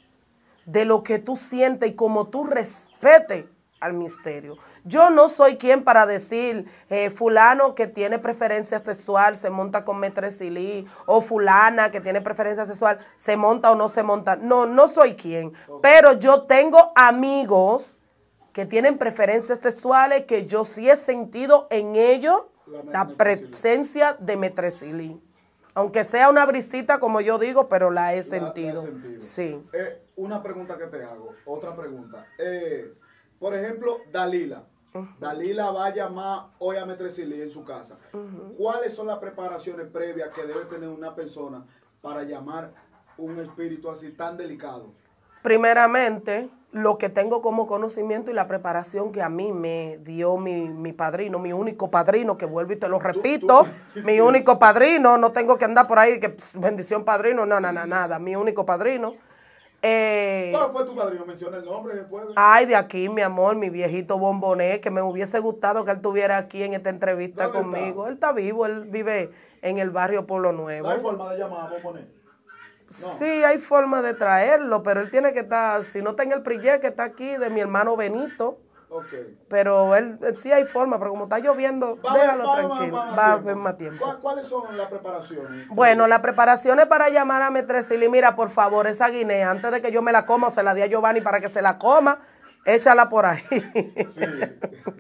de lo que tú sientes y como tú respetes al misterio. Yo no soy quien para decir, eh, fulano que tiene preferencia sexual se monta con metresilí, o fulana que tiene preferencia sexual se monta o no se monta. No, no soy quien. Pero yo tengo amigos que tienen preferencias sexuales que yo sí he sentido en ellos la, presencia de metresilí. Aunque sea una brisita, como yo digo, pero la he sentido. Sí. Eh, una pregunta que te hago, otra pregunta. Eh, por ejemplo, Dalila. Dalila va a llamar hoy a Metresili en su casa. ¿Cuáles son las preparaciones previas que debe tener una persona para llamar un espíritu así tan delicado? Primeramente, lo que tengo como conocimiento y la preparación que a mí me dio mi, padrino, mi único padrino, que vuelvo y te lo repito, mi único padrino, no tengo que andar por ahí, que bendición padrino, no, no, no, nada, mi único padrino eh, fue tu padrino? Menciona el nombre Ay, de aquí, mi amor, mi viejito bomboné, que me hubiese gustado que él estuviera aquí en esta entrevista conmigo. Él está vivo, él vive en el barrio Pueblo Nuevo. ¿Hay forma de llamar a bomboné? Sí, hay forma de traerlo, pero él tiene que estar, si no está en el prije que está aquí, de mi hermano Benito. Pero él, sí hay forma, pero como está lloviendo, déjalo tranquilo. Va, a haber más tiempo. ¿Cuáles son las preparaciones? Bueno, las preparaciones para llamar a Metresil y mira, por favor, esa guinea, antes de que yo me la coma o se la dé a Giovanni para que se la coma, échala por ahí.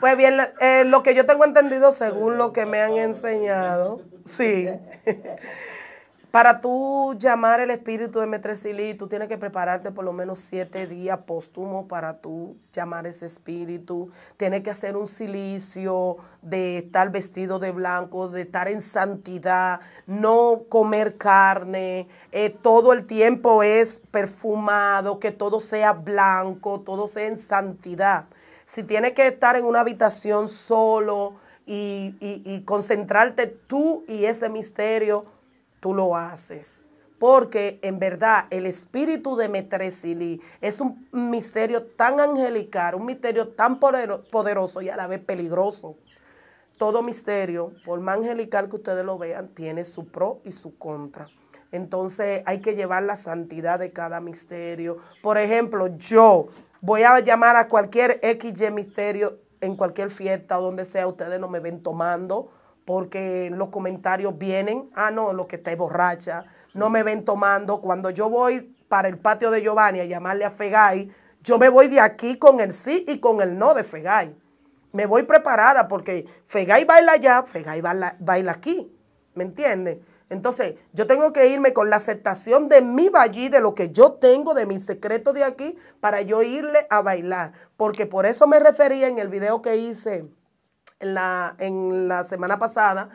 Pues bien, eh, lo que yo tengo entendido, según lo que me han enseñado, sí, Para tú llamar el espíritu de Metresili, tú tienes que prepararte por lo menos siete días póstumo para tú llamar ese espíritu. Tienes que hacer un silicio de estar vestido de blanco, de estar en santidad, no comer carne, eh, todo el tiempo es perfumado, que todo sea blanco, todo sea en santidad. Si tienes que estar en una habitación solo y, y concentrarte tú y ese misterio, tú lo haces. Porque en verdad el espíritu de Metresili es un misterio tan angelical, un misterio tan poderoso y a la vez peligroso. Todo misterio, por más angelical que ustedes lo vean, tiene su pro y su contra. Entonces hay que llevar la santidad de cada misterio. Por ejemplo, yo voy a llamar a cualquier XY misterio en cualquier fiesta o donde sea, ustedes no me ven tomando porque los comentarios vienen, ah, no, lo que está borracha, no me ven tomando. Cuando yo voy para el patio de Giovanni a llamarle a Fegay, yo me voy de aquí con el sí y con el no de Fegay. Me voy preparada porque Fegay baila allá, Fegay baila, baila aquí, ¿me entiendes? Entonces, yo tengo que irme con la aceptación de mi vallí, de lo que yo tengo, de mi secreto de aquí, para yo irle a bailar. Porque por eso me refería en el video que hice en la, en la semana pasada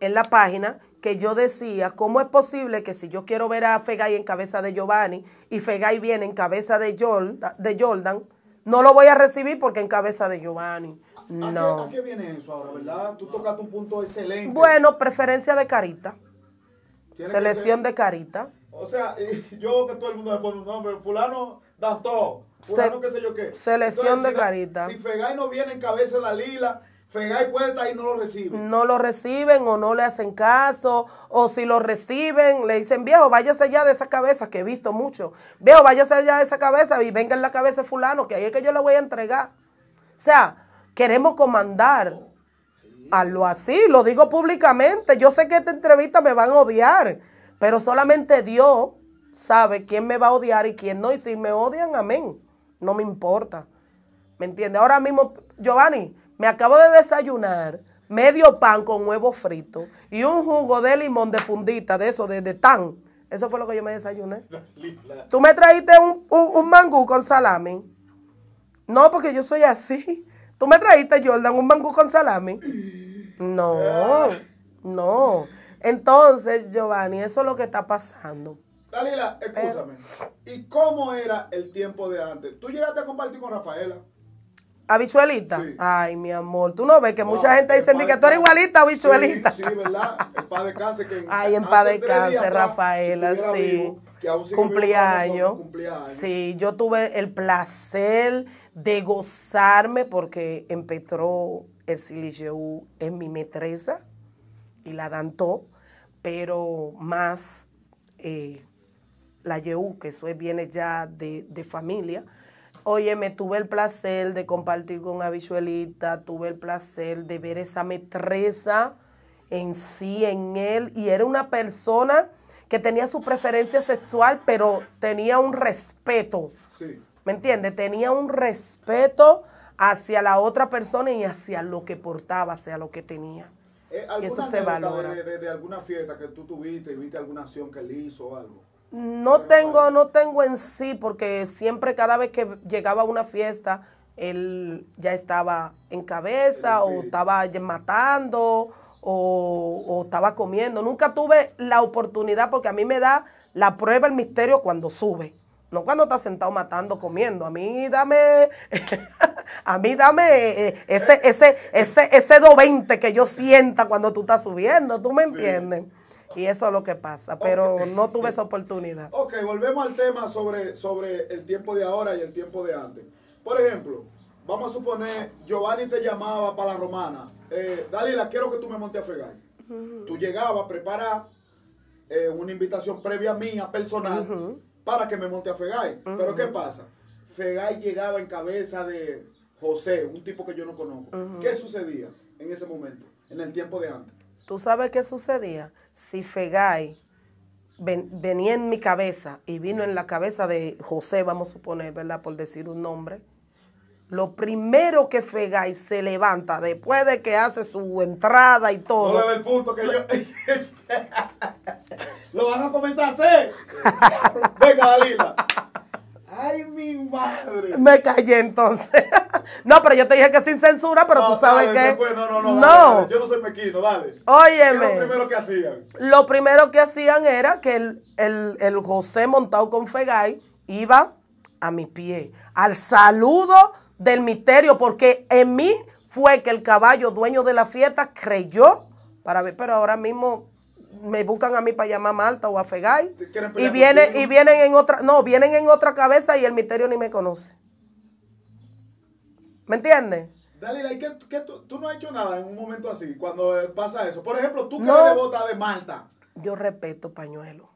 en la página que yo decía, ¿cómo es posible que si yo quiero ver a Fegay en cabeza de Giovanni y Fegay viene en cabeza de, Jordan, de Jordan no lo voy a recibir porque en cabeza de Giovanni? No. viene eso Tú tocaste un punto excelente. Bueno, preferencia de carita. Selección de carita. O sea, yo que todo el mundo le pone un nombre, fulano Dantó, fulano Selección de carita. Si Fegay no viene en cabeza de la lila, Fegai puede estar y no lo reciben. No lo reciben o no le hacen caso. O si lo reciben, le dicen, viejo, váyase ya de esa cabeza, que he visto mucho. Viejo, váyase ya de esa cabeza y venga en la cabeza de fulano, que ahí es que yo le voy a entregar. O sea, queremos comandar. A lo así, lo digo públicamente. Yo sé que esta entrevista me van a odiar, pero solamente Dios sabe quién me va a odiar y quién no. Y si me odian, amén. No me importa. ¿Me entiende Ahora mismo, Giovanni, me acabo de desayunar medio pan con huevo frito y un jugo de limón de fundita, de eso, de, tan. Eso fue lo que yo me desayuné. Tú me trajiste un, mangú con salami. No, porque yo soy así. Tú me trajiste, Jordan, un mangú con salami. No, no. Entonces, Giovanni, eso es lo que está pasando. Dalila, eh, escúchame. ¿Y cómo era el tiempo de antes? ¿Tú llegaste a compartir con Rafaela? ¿Habichuelita? Ay, mi amor, tú no ves que mucha gente dice que tú eres igualita, habichuelita. Sí, ¿verdad? En paz de cáncer. Que Ay, en paz de cáncer, Rafaela, sí. cumpleaños. Sí, yo tuve el placer de gozarme porque empetró el Siligeu en mi metresa y la dantó, pero más eh, la Yeu, que eso viene ya de, de familia Oye, me tuve el placer de compartir con Abichuelita, tuve el placer de ver esa metreza en sí, en él, y era una persona que tenía su preferencia sexual, pero tenía un respeto. Sí. ¿Me entiendes? Tenía un respeto hacia la otra persona y hacia lo que portaba, hacia lo que tenía. Eh, eso se valora. De, alguna fiesta que tú tuviste y viste alguna acción que él hizo o algo? No tengo, no tengo en sí, porque siempre cada vez que llegaba a una fiesta, él ya estaba en cabeza o estaba matando o, estaba comiendo. Nunca tuve la oportunidad porque a mí me da la prueba el misterio cuando sube. No cuando está sentado matando, comiendo. A mí dame, a mí dame eh, ese, ese, ese, ese que yo sienta cuando tú estás subiendo. ¿Tú me entiendes? Y eso es lo que pasa, pero no tuve esa oportunidad. Ok, volvemos al tema sobre, sobre el tiempo de ahora y el tiempo de antes. Por ejemplo, vamos a suponer, Giovanni te llamaba para la romana. Eh, Dalila, quiero que tú me montes a Fegai Tú llegabas a preparar eh, una invitación previa mía, personal, para que me monte a Fegai Pero ¿qué pasa? Fegay llegaba en cabeza de José, un tipo que yo no conozco. ¿Qué sucedía en ese momento, en el tiempo de antes? ¿Tú sabes qué sucedía? Si Fegai venía en mi cabeza y vino en la cabeza de José, vamos a suponer, ¿verdad? Por decir un nombre. Lo primero que Fegai se levanta después de que hace su entrada y todo. No el punto que yo. Lo van a comenzar a hacer. Venga, Dalila. Ay, mi madre. Me callé entonces. no, pero yo te dije que sin censura, pero tú sabes que. Pues, no, no, no. Yo no soy mequino, dale. Óyeme. ¿Qué es lo primero que hacían? Lo primero que hacían era que el, el José montado con Fegay iba a mi pie, al saludo del misterio, porque en mí fue que el caballo dueño de la fiesta creyó para ver, pero ahora mismo me buscan a mí para llamar a Malta o a Fegay y vienen y vienen en otra no vienen en otra cabeza y el misterio ni me conoce ¿me entiendes? Dalila, ¿y que tú, no has hecho nada en un momento así cuando eh, pasa eso? Por ejemplo, tú que eres devota de Malta. Yo respeto pañuelo,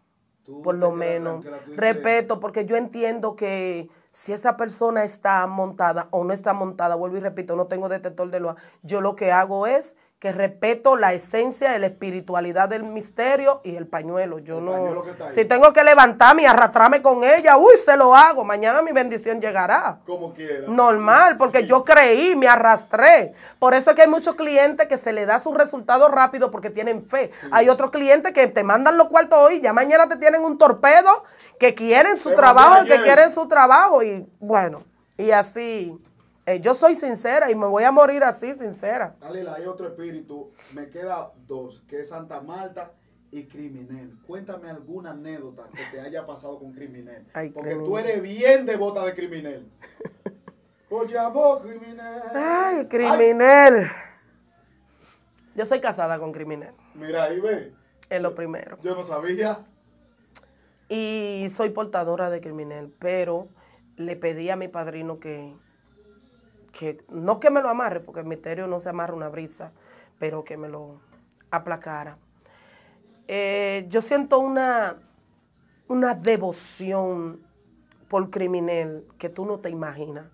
por lo menos. Respeto, porque yo entiendo que si esa persona está montada o no está montada, vuelvo y repito, no tengo detector de loa. Yo lo que hago es que respeto la esencia de la espiritualidad del misterio y el pañuelo. Yo no. si tengo que levantarme y arrastrarme con ella, uy, se lo hago. Mañana mi bendición llegará. Como quiera. Normal, porque yo creí, me arrastré. Por eso es que hay muchos clientes que se le da su resultado rápido porque tienen fe. Hay otros clientes que te mandan los cuartos hoy, ya mañana te tienen un torpedo, que quieren su trabajo, que quieren su trabajo y bueno, y así. Eh, yo soy sincera y me voy a morir así, sincera. Dalila, hay otro espíritu. Me queda dos, que es Santa Marta y Criminel. Cuéntame alguna anécdota que te haya pasado con Criminel. porque tú eres bien devota de criminel. Oye, vos, Criminel. Ay, Criminel. Yo soy casada con Criminel. Mira, ahí ve. Es lo primero. Yo no sabía. Y soy portadora de Criminel, pero le pedí a mi padrino que no que me lo amarre, porque el misterio no se amarra una brisa, pero que me lo aplacara. Eh, yo siento una, una devoción por criminal que tú no te imaginas.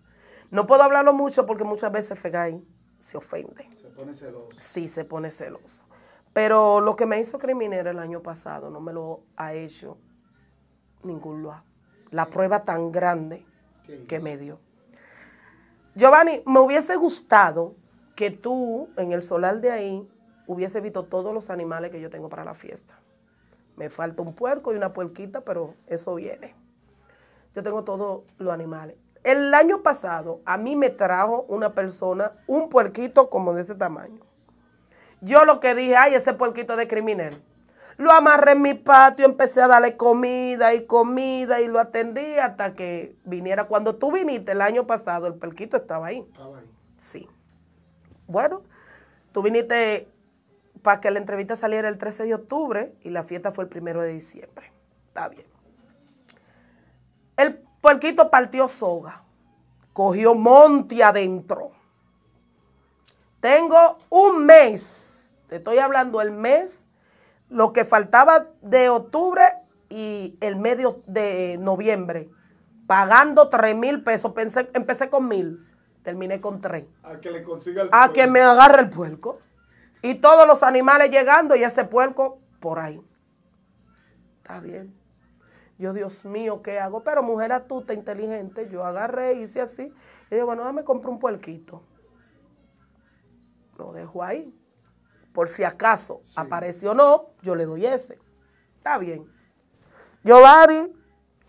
No puedo hablarlo mucho porque muchas veces Fegay se ofende. Se pone celoso. Sí, se pone celoso. Pero lo que me hizo criminal el año pasado no me lo ha hecho ningún loa. La prueba tan grande que me dio. Giovanni, me hubiese gustado que tú en el solar de ahí hubiese visto todos los animales que yo tengo para la fiesta. Me falta un puerco y una puerquita, pero eso viene. Yo tengo todos los animales. El año pasado a mí me trajo una persona un puerquito como de ese tamaño. Yo lo que dije, ay, ese puerquito de criminal. Lo amarré en mi patio, empecé a darle comida y comida y lo atendí hasta que viniera. Cuando tú viniste el año pasado, el perquito estaba ahí. Estaba ahí. Sí. Bueno, tú viniste para que la entrevista saliera el 13 de octubre y la fiesta fue el 1 de diciembre. Está bien. El puerquito partió soga, cogió monte adentro. Tengo un mes, te estoy hablando el mes lo que faltaba de octubre y el medio de noviembre, pagando tres mil pesos. empecé con mil, terminé con tres A que le consiga A que me agarre el puerco. Y todos los animales llegando y ese puerco por ahí. Está bien. Yo, Dios mío, ¿qué hago? Pero mujer astuta, inteligente, yo agarré, hice así. Y dije, bueno, me compro un puerquito. Lo dejo ahí por si acaso apareció o no, yo le doy ese. Está bien. Giovanni,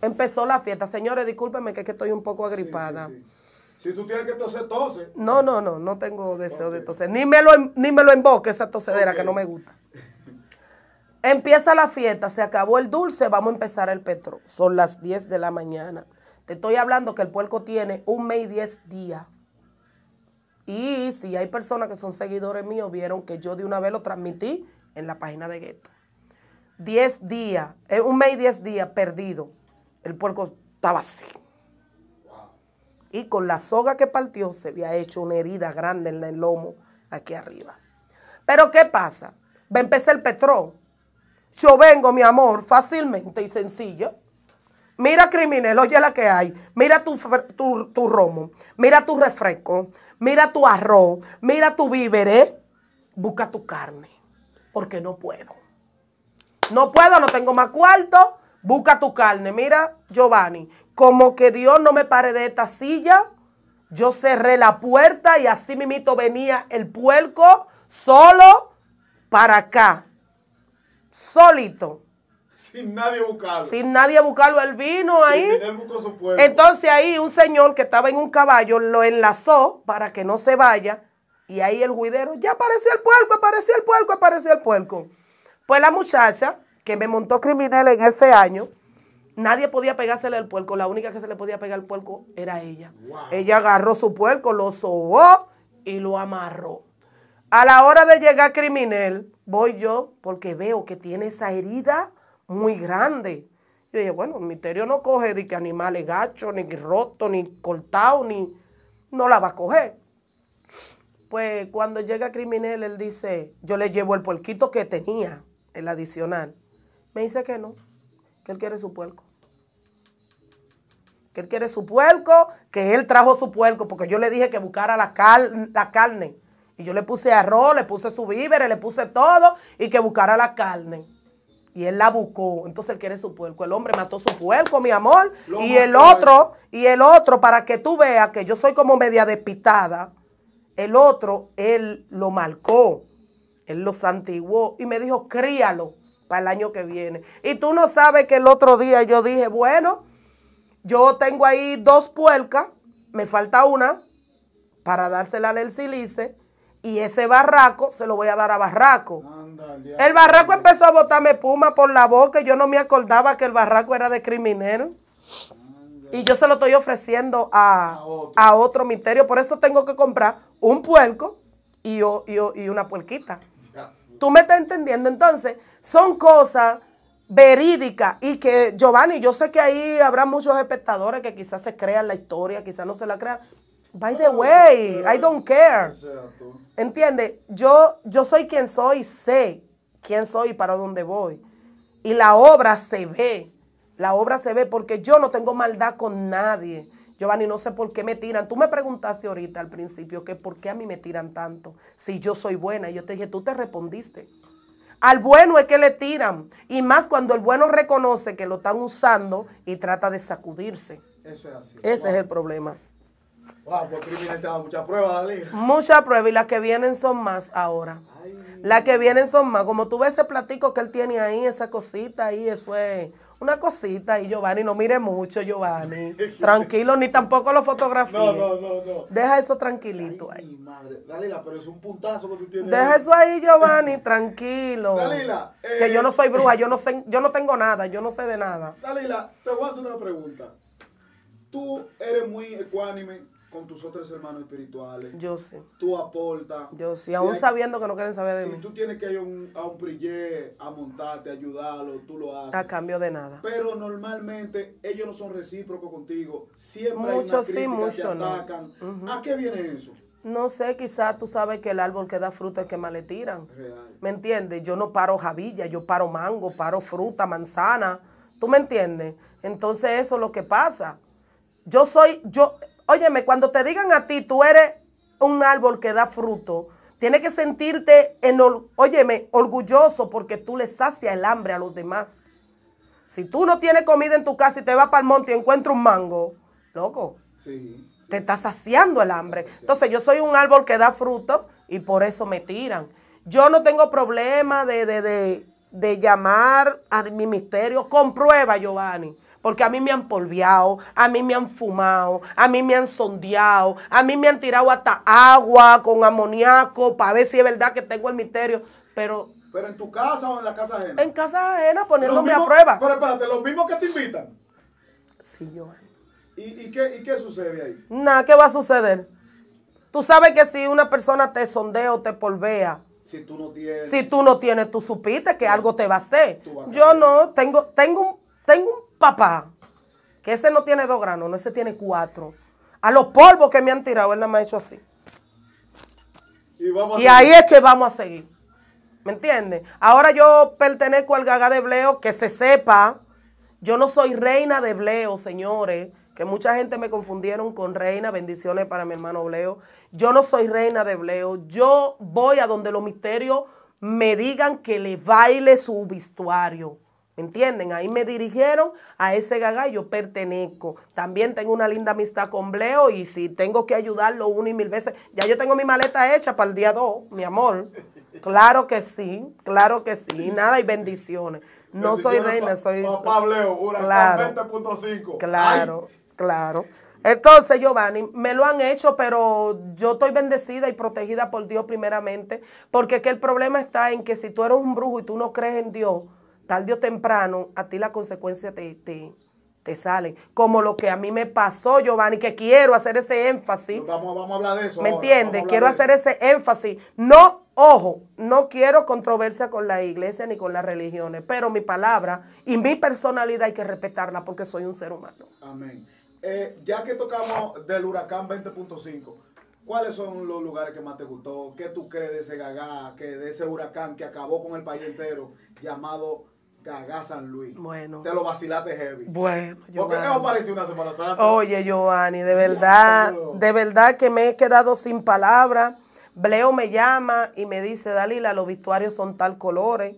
empezó la fiesta. Señores, discúlpenme que, es que estoy un poco agripada. si tú tienes que toser, tose. No, no, no, no tengo deseo de toser. Ni me lo, ni me lo emboque esa tosedera que no me gusta. Empieza la fiesta, se acabó el dulce, vamos a empezar el petro. Son las 10 de la mañana. Te estoy hablando que el puerco tiene un mes y 10 días. Y si hay personas que son seguidores míos, vieron que yo de una vez lo transmití en la página de Gueto. Diez días, eh, un mes y diez días perdido. El puerco estaba así. Y con la soga que partió se había hecho una herida grande en el lomo aquí arriba. Pero ¿qué pasa? Va a el petróleo? Yo vengo, mi amor, fácilmente y sencillo. Mira criminal, oye la que hay. Mira tu, tu, tu romo. Mira tu refresco mira tu arroz, mira tu víveres, ¿eh? busca tu carne, porque no puedo. No puedo, no tengo más cuarto, busca tu carne. Mira, Giovanni, como que Dios no me pare de esta silla, yo cerré la puerta y así mimito venía el puerco solo para acá, solito. Sin nadie buscarlo. Sin nadie buscarlo, él vino ahí. buscó su Entonces ahí un señor que estaba en un caballo lo enlazó para que no se vaya. Y ahí el juidero, ya apareció el puerco, apareció el puerco, apareció el puerco. Pues la muchacha que me montó criminal en ese año, nadie podía pegársele el puerco. La única que se le podía pegar el puerco era ella. Ella agarró su puerco, lo sobó y lo amarró. A la hora de llegar criminal, voy yo porque veo que tiene esa herida muy grande. Yo dije, bueno, el misterio no coge de que animales gachos, ni rotos, ni cortados, ni. No la va a coger. Pues cuando llega criminal, él dice, yo le llevo el puerquito que tenía, el adicional. Me dice que no, que él quiere su puerco. Que él quiere su puerco, que él trajo su puerco, porque yo le dije que buscara la, la carne. Y yo le puse arroz, le puse su víveres, le puse todo y que buscara la carne. Y él la buscó. Entonces él quiere su puerco. El hombre mató su puerco, mi amor. y el otro, eh. y el otro, para que tú veas que yo soy como media despitada, el otro, él lo marcó. Él lo santiguó y me dijo, críalo para el año que viene. Y tú no sabes que el otro día yo dije, bueno, yo tengo ahí dos puercas, me falta una para dársela al Silice y ese barraco se lo voy a dar a Barraco. Ah. El barraco empezó a botarme puma por la boca. y Yo no me acordaba que el barraco era de criminal. Y yo se lo estoy ofreciendo a, otro misterio. Por eso tengo que comprar un puerco y, y, una puerquita. ¿Tú me estás entendiendo? Entonces, son cosas verídicas y que, Giovanni, yo sé que ahí habrá muchos espectadores que quizás se crean la historia, quizás no se la crean. By the way, I don't care. ¿Entiendes? Yo, yo soy quien soy, sé quién soy y para dónde voy. Y la obra se ve, la obra se ve porque yo no tengo maldad con nadie. Giovanni, no sé por qué me tiran. Tú me preguntaste ahorita al principio que por qué a mí me tiran tanto. Si yo soy buena, y yo te dije, tú te respondiste. Al bueno es que le tiran. Y más cuando el bueno reconoce que lo están usando y trata de sacudirse. Eso es así. Ese es el problema. Wow, pues mucha prueba, Dalí. Mucha prueba y las que vienen son más ahora. Ah, la que vienen son más. Como tú ves ese platico que él tiene ahí, esa cosita ahí, eso es una cosita. Y Giovanni, no mire mucho, Giovanni. Tranquilo, ni tampoco lo fotografíe. No, no, no, no. Deja eso tranquilito ahí. Mi madre. Dalila, pero es un puntazo que tú tienes. Deja eso ahí, Giovanni, tranquilo. Dalila. que yo eh, no soy bruja, yo no, sé, yo no tengo nada, yo no sé de nada. Dalila, te voy a hacer una pregunta. Tú eres muy ecuánime con tus otros hermanos espirituales. Yo sé. Tú aportas. Yo sí, aún sabiendo que no quieren saber de mí. Si tú tienes que ir a un, a a montarte, ayudarlo, tú lo haces. A cambio de nada. Pero normalmente ellos no son recíprocos contigo. Siempre muchos sí, muchos no. ¿A qué viene eso? No sé, quizás tú sabes que el árbol que da fruta es que más le tiran. ¿Me entiendes? Yo no paro jabilla, yo paro mango, paro fruta, manzana. ¿Tú me entiendes? Entonces eso es lo que pasa. Yo soy, yo, Óyeme, cuando te digan a ti, tú eres un árbol que da fruto, tienes que sentirte, en, óyeme, orgulloso porque tú le sacias el hambre a los demás. Si tú no tienes comida en tu casa y te vas para el monte y encuentras un mango, loco, te estás saciando el hambre. Entonces yo soy un árbol que da fruto y por eso me tiran. Yo no tengo problema de, de, llamar a mi misterio con Giovanni. Porque a mí me han polviado, a mí me han fumado, a mí me han sondeado, a mí me han tirado hasta agua con amoníaco para ver si es verdad que tengo el misterio. Pero pero en tu casa o en la casa ajena. En casa ajena, poniéndome a prueba. Pero espérate, los mismos que te invitan. Sí, yo. ¿Y, qué, sucede ahí? Nada, ¿qué va a suceder? Tú sabes que si una persona te sondea o te polvea. Si tú no tienes. Si tú no tienes, tú supiste que algo te va a hacer. Yo no, tengo, tengo, tengo un papá, que ese no tiene dos granos, no, ese tiene cuatro. A los polvos que me han tirado, él no me ha hecho así. Y, ahí es que vamos a seguir. ¿Me entiendes? Ahora yo pertenezco al gaga de Bleo, que se sepa, yo no soy reina de Bleo, señores, que mucha gente me confundieron con reina, bendiciones para mi hermano Bleo. Yo no soy reina de Bleo, yo voy a donde los misterios me digan que le baile su vestuario. ¿Entienden? Ahí me dirigieron a ese gaga, yo pertenezco. También tengo una linda amistad con Bleo y si tengo que ayudarlo una y mil veces, ya yo tengo mi maleta hecha para el día 2, mi amor. Claro que sí, claro que sí. nada, y bendiciones. No soy reina, soy... Papá Bleo, una claro, 20.5. Claro, claro. Entonces, Giovanni, me lo han hecho, pero yo estoy bendecida y protegida por Dios primeramente, porque que el problema está en que si tú eres un brujo y tú no crees en Dios, tarde o temprano, a ti la consecuencia te, te, salen. Como lo que a mí me pasó, Giovanni, que quiero hacer ese énfasis. Vamos, vamos a hablar de eso. ¿Me entiendes? Quiero hacer ese énfasis. No, ojo, no quiero controversia con la iglesia ni con las religiones, pero mi palabra y mi personalidad hay que respetarla porque soy un ser humano. Amén. Eh, ya que tocamos del huracán 20.5. ¿Cuáles son los lugares que más te gustó? ¿Qué tú crees de ese gagá, que de ese huracán que acabó con el país entero, llamado Cagá San Luis. Bueno. Te lo vacilaste heavy. Bueno. Porque qué una Semana Santa? Oye, Giovanni, de verdad, de verdad que me he quedado sin palabras. Bleo me llama y me dice, Dalila, los vestuarios son tal colores.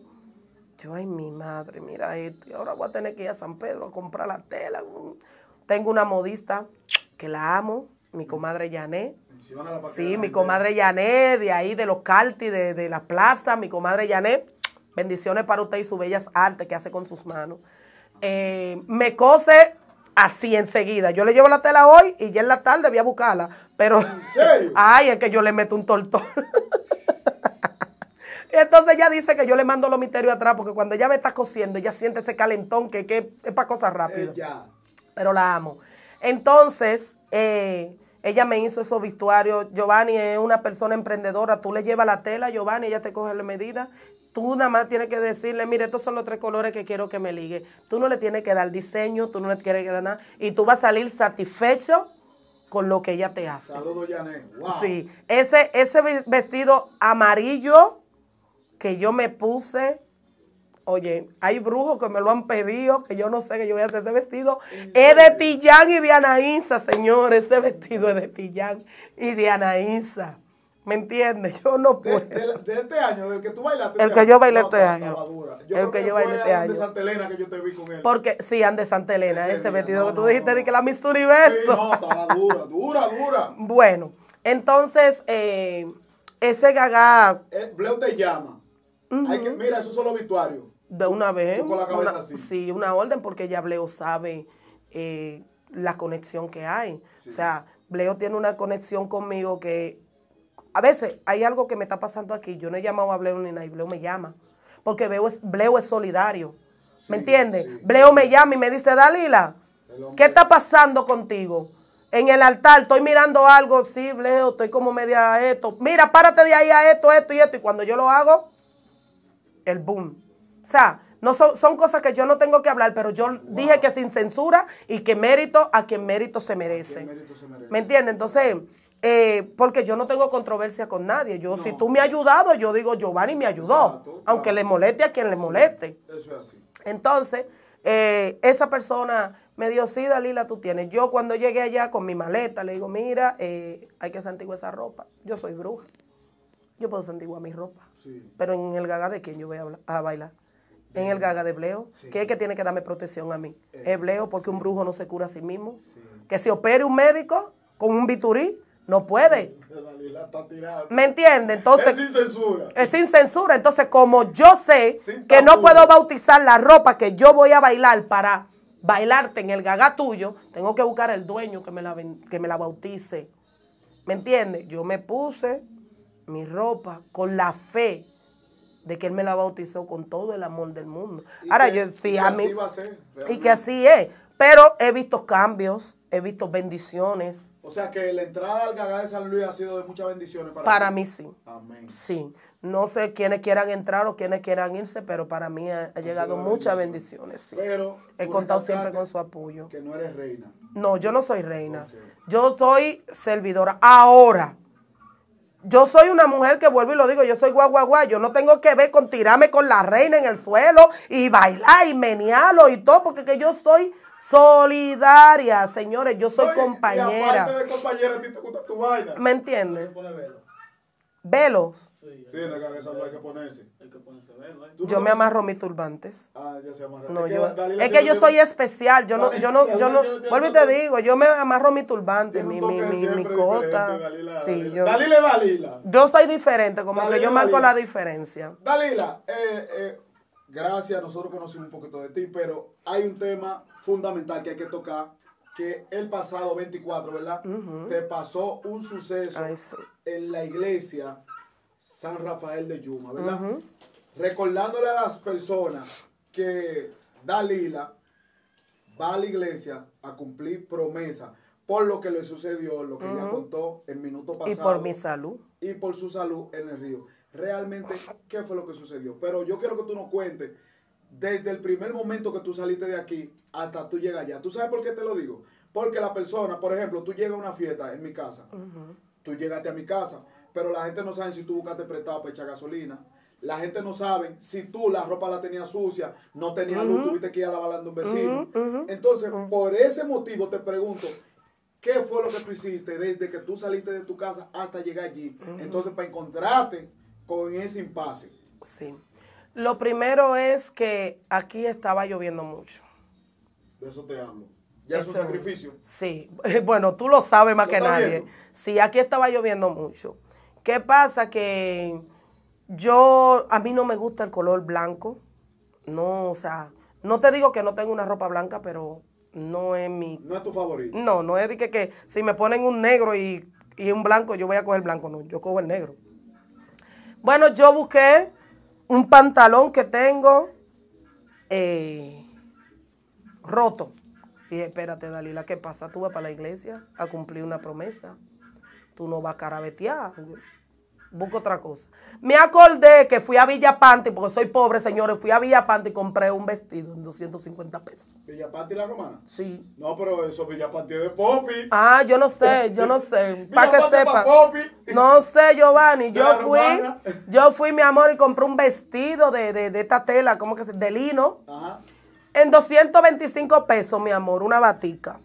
Yo, ay, mi madre, mira esto. Y ahora voy a tener que ir a San Pedro a comprar la tela. Tengo una modista que la amo, mi comadre Yané. sí, mi comadre Yané, de ahí, de los Carti, de, de la plaza, mi comadre Yané Bendiciones para usted y sus bellas artes que hace con sus manos. Eh, me cose así enseguida. Yo le llevo la tela hoy y ya en la tarde voy a buscarla. Pero, ay, es que yo le meto un tortón. Entonces ella dice que yo le mando los misterios atrás porque cuando ella me está cosiendo, ella siente ese calentón que, es para cosas rápidas. Pero la amo. Entonces, eh, ella me hizo esos vestuarios. Giovanni es una persona emprendedora. Tú le llevas la tela, Giovanni, ella te coge la medida Tú nada más tienes que decirle, mire, estos son los tres colores que quiero que me ligue. Tú no le tienes que dar diseño, tú no le tienes que dar nada. Y tú vas a salir satisfecho con lo que ella te hace. Saludos, Yané. Sí, ese, ese vestido amarillo que yo me puse, oye, hay brujos que me lo han pedido, que yo no sé que yo voy a hacer ese vestido. Es de Tillán y de Anaísa, señores. Ese vestido es de Pillán y de Anaísa. ¿Me entiendes? Yo no puedo. De, este año, del que tú bailaste. El que, yo bailé este año. el que, yo bailé este año. que yo te vi con él. Porque, sí, Ande Santa Elena, ese, vestido que tú dijiste de que la Miss Universo. no, estaba dura, dura, dura. Bueno, entonces, eh, ese gaga. bleo eh, Bleu te llama. Hay que, mira, eso son los vituarios. De una vez. Sí, una orden, porque ya bleo sabe eh, la conexión que hay. O sea, bleo tiene una conexión conmigo que a veces hay algo que me está pasando aquí. Yo no he llamado a Bleo ni nada Bleo me llama. Porque Bleo es, es solidario. ¿Me entiendes? Bleo me llama y me dice, Dalila, ¿qué está pasando contigo? En el altar, estoy mirando algo, sí, Bleo, estoy como media a esto. Mira, párate de ahí a esto, esto y esto. Y cuando yo lo hago, el boom. O sea, no son, son cosas que yo no tengo que hablar, pero yo dije que sin censura y que mérito a quien mérito se merece. Mérito se merece? ¿Me entiendes? Entonces, eh, porque yo no tengo controversia con nadie. Yo, si tú me has ayudado, yo digo Giovanni me ayudó, aunque le moleste a quien le moleste. Eso es así. Entonces, eh, esa persona me dio sí, Dalila, tú tienes. Yo cuando llegué allá con mi maleta, le digo, mira, eh, hay que santiguar esa ropa. Yo soy bruja. Yo puedo santiguar mi ropa. Pero en el gaga de quién yo voy a, bailar. En el gaga de Bleo, que es que tiene que darme protección a mí. Es Bleo porque un brujo no se cura a sí mismo. Que se opere un médico con un biturí no puede. ¿Me entiende? Entonces, es sin censura. Es sin censura. Entonces, como yo sé que no puedo bautizar la ropa que yo voy a bailar para bailarte en el gaga tuyo, tengo que buscar al dueño que me la, que me la bautice. ¿Me entiende? Yo me puse mi ropa con la fe de que él me la bautizó con todo el amor del mundo. Ahora yo decía. a mí, va a ser, y que así es. Pero he visto cambios, he visto bendiciones. O sea que la entrada al Gagá de San Luis ha sido de muchas bendiciones para Para mí sí. Sí. No sé quiénes quieran entrar o quiénes quieran irse, pero para mí ha, llegado muchas bendiciones. he contado siempre con su apoyo. Que no eres reina. No, yo no soy reina. Yo soy servidora. Ahora. Yo soy una mujer que vuelvo y lo digo, yo soy guaguaguá, yo no tengo que ver con tirarme con la reina en el suelo y bailar y menearlo y todo, porque que yo soy Solidaria, señores, yo soy compañera. ¿Me entiendes? Velos. hay que ponerse. Ah, velo, Yo me amarro mis turbantes. es que, yo soy especial. Yo no, yo no, yo no. Vuelvo y te digo, yo me amarro mi turbante, mi, mi, cosa. Dalila, sí, Dalila. yo. soy diferente, como que yo marco la diferencia. Dalila, eh, eh, gracias, nosotros conocimos un poquito de ti, pero hay un tema fundamental que hay que tocar, que el pasado 24, ¿verdad? Te pasó un suceso en la iglesia San Rafael de Yuma, ¿verdad? Recordándole a las personas que Dalila va a la iglesia a cumplir promesa por lo que le sucedió, lo que contó el minuto pasado. Y por mi salud. Y por su salud en el río. Realmente, ¿qué fue lo que sucedió? Pero yo quiero que tú nos cuentes desde el primer momento que tú saliste de aquí hasta tú llegas allá. ¿Tú sabes por qué te lo digo? Porque la persona, por ejemplo, tú llegas a una fiesta en mi casa, tú llegaste a mi casa, pero la gente no sabe si tú buscaste prestado para echar gasolina. La gente no sabe si tú la ropa la tenías sucia, no tenías luz, tuviste que ir a un vecino. Entonces, por ese motivo te pregunto, ¿qué fue lo que tú hiciste desde que tú saliste de tu casa hasta llegar allí? Entonces, para encontrarte con ese impasse. Sí. Lo primero es que aquí estaba lloviendo mucho. De eso te amo. ¿Ya es un sacrificio? Sí, bueno, tú lo sabes más que nadie. Sí, aquí estaba lloviendo mucho. ¿Qué pasa? Que yo, a mí no me gusta el color blanco. No, o sea, no te digo que no tengo una ropa blanca, pero no es mi... No es tu favorito. No, no es de que, si me ponen un negro y, y un blanco, yo voy a coger blanco. No, yo cojo el negro. Bueno, yo busqué un pantalón que tengo eh, roto. Y espérate, Dalila, ¿qué pasa? Tú vas para la iglesia a cumplir una promesa. Tú no vas a carabetear busco otra cosa. Me acordé que fui a Villa porque soy pobre, señores, fui a Villa y compré un vestido en 250 pesos. ¿Villa y la romana? Sí. No, pero eso Villa de Poppy Ah, yo no sé, yo no sé. Para que sepa. no sé, Giovanni, yo fui, yo fui, mi amor, y compré un vestido de, esta tela, ¿cómo que se? De lino. Ajá. En 225 pesos, mi amor, una batica.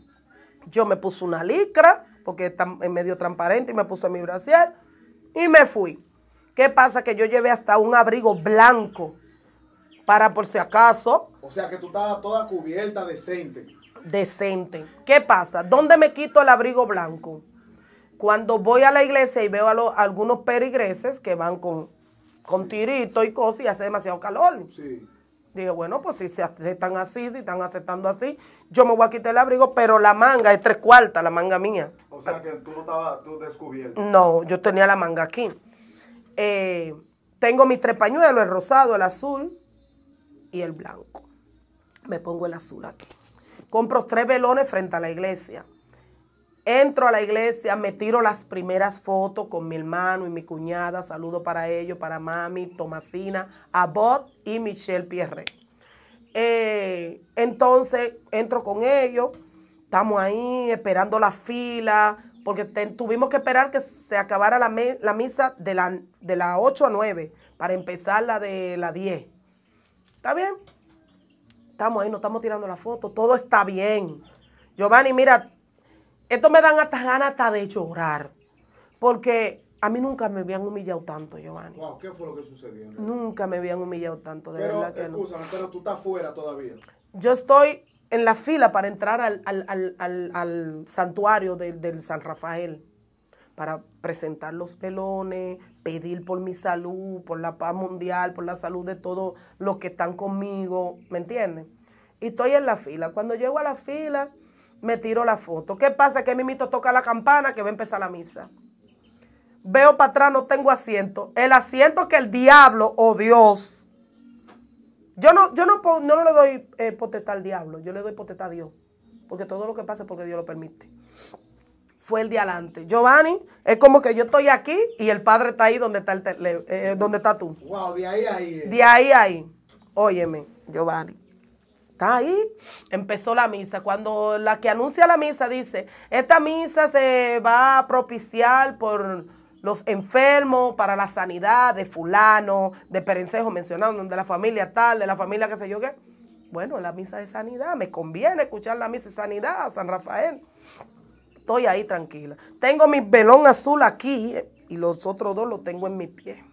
Yo me puse una licra, porque está en medio transparente, y me puse mi brasier y me fui. ¿Qué pasa? Que yo llevé hasta un abrigo blanco para por si acaso. O sea que tú estabas toda cubierta, decente. Decente. ¿Qué pasa? ¿Dónde me quito el abrigo blanco? Cuando voy a la iglesia y veo a, los, algunos perigreses que van con, con tirito y cosas y hace demasiado calor. Sí. Dije, bueno, pues si se aceptan así, si están aceptando así, yo me voy a quitar el abrigo, pero la manga es tres cuartas, la manga mía. O sea que tú no estabas descubierto. No, yo tenía la manga aquí. Eh, tengo mis tres pañuelos, el rosado, el azul y el blanco. Me pongo el azul aquí. Compro tres velones frente a la iglesia. Entro a la iglesia, me tiro las primeras fotos con mi hermano y mi cuñada. Saludo para ellos, para mami, Tomasina, Bob y Michelle Pierre. Eh, entonces entro con ellos estamos ahí esperando la fila, porque tuvimos que esperar que se acabara la, misa de las de la 8 a 9 para empezar la de las 10. ¿Está bien? Estamos ahí, nos estamos tirando la foto, todo está bien. Giovanni, mira, esto me dan hasta ganas hasta de llorar, porque a mí nunca me habían humillado tanto, Giovanni. ¿qué fue lo que sucedió? Nunca me habían humillado tanto, de verdad que excusa, Pero tú estás fuera todavía. Yo estoy en la fila para entrar al, santuario del San Rafael, para presentar los pelones, pedir por mi salud, por la paz mundial, por la salud de todos los que están conmigo, ¿me entienden? Y estoy en la fila. Cuando llego a la fila, me tiro la foto. ¿Qué pasa? Que mi mito toca la campana que va a empezar la misa. Veo para atrás, no tengo asiento. El asiento que el diablo o oh Dios yo no, yo no, no le doy eh, potestad al diablo, yo le doy potestad a Dios. Porque todo lo que pasa es porque Dios lo permite. Fue el de adelante. Giovanni, es como que yo estoy aquí y el padre está ahí donde está, eh, está tú. Wow, de ahí ahí. Eh. De ahí a ahí. Óyeme, Giovanni. Está ahí. Empezó la misa. Cuando la que anuncia la misa dice, esta misa se va a propiciar por los enfermos para la sanidad de fulano, de perencejo mencionando, de la familia tal, de la familia que se yo que, Bueno, la misa de sanidad, me conviene escuchar la misa de sanidad, San Rafael. Estoy ahí tranquila. Tengo mi velón azul aquí y los otros dos los tengo en mi pie.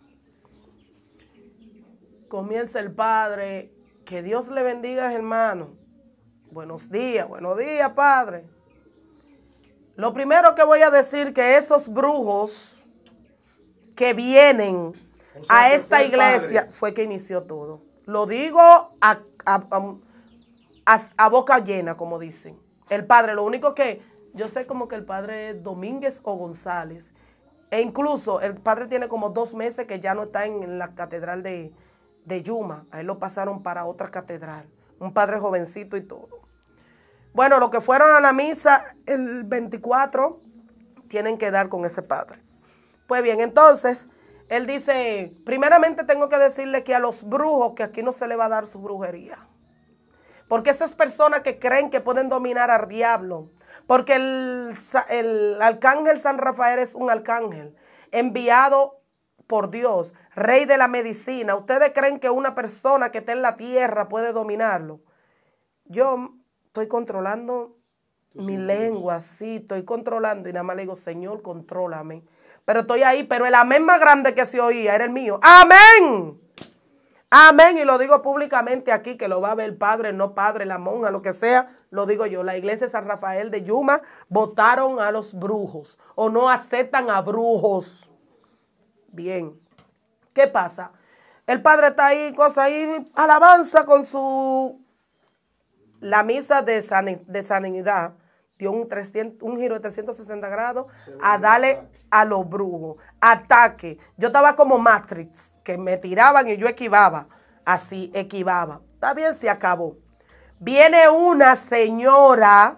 Comienza el Padre. Que Dios le bendiga, hermano. Buenos días, buenos días, Padre. Lo primero que voy a decir que esos brujos que vienen a esta iglesia fue que inició todo. Lo digo a, a, boca llena, como dicen. El padre, lo único que yo sé como que el padre Domínguez o González. E incluso el padre tiene como dos meses que ya no está en la catedral de, de Yuma. A él lo pasaron para otra catedral. Un padre jovencito y todo. Bueno, los que fueron a la misa el 24 tienen que dar con ese padre. Pues bien, entonces, él dice, primeramente tengo que decirle que a los brujos, que aquí no se le va a dar su brujería. Porque esas personas que creen que pueden dominar al diablo, porque el, arcángel San Rafael es un arcángel enviado por Dios, rey de la medicina. ¿Ustedes creen que una persona que está en la tierra puede dominarlo? Yo estoy controlando mi lengua, sí, estoy controlando y nada más le digo, Señor, contrólame pero estoy ahí. Pero el amén más grande que se oía era el mío. Amén. Amén. Y lo digo públicamente aquí, que lo va a ver el padre, no padre, la monja, lo que sea. Lo digo yo. La iglesia de San Rafael de Yuma votaron a los brujos o no aceptan a brujos. Bien. ¿Qué pasa? El padre está ahí, cosa ahí, alabanza con su... La misa de, sanidad un, un giro de 360 grados a darle a los brujos. Ataque. Yo estaba como Matrix, que me tiraban y yo equivaba. Así, equivaba. Está bien, se acabó. Viene una señora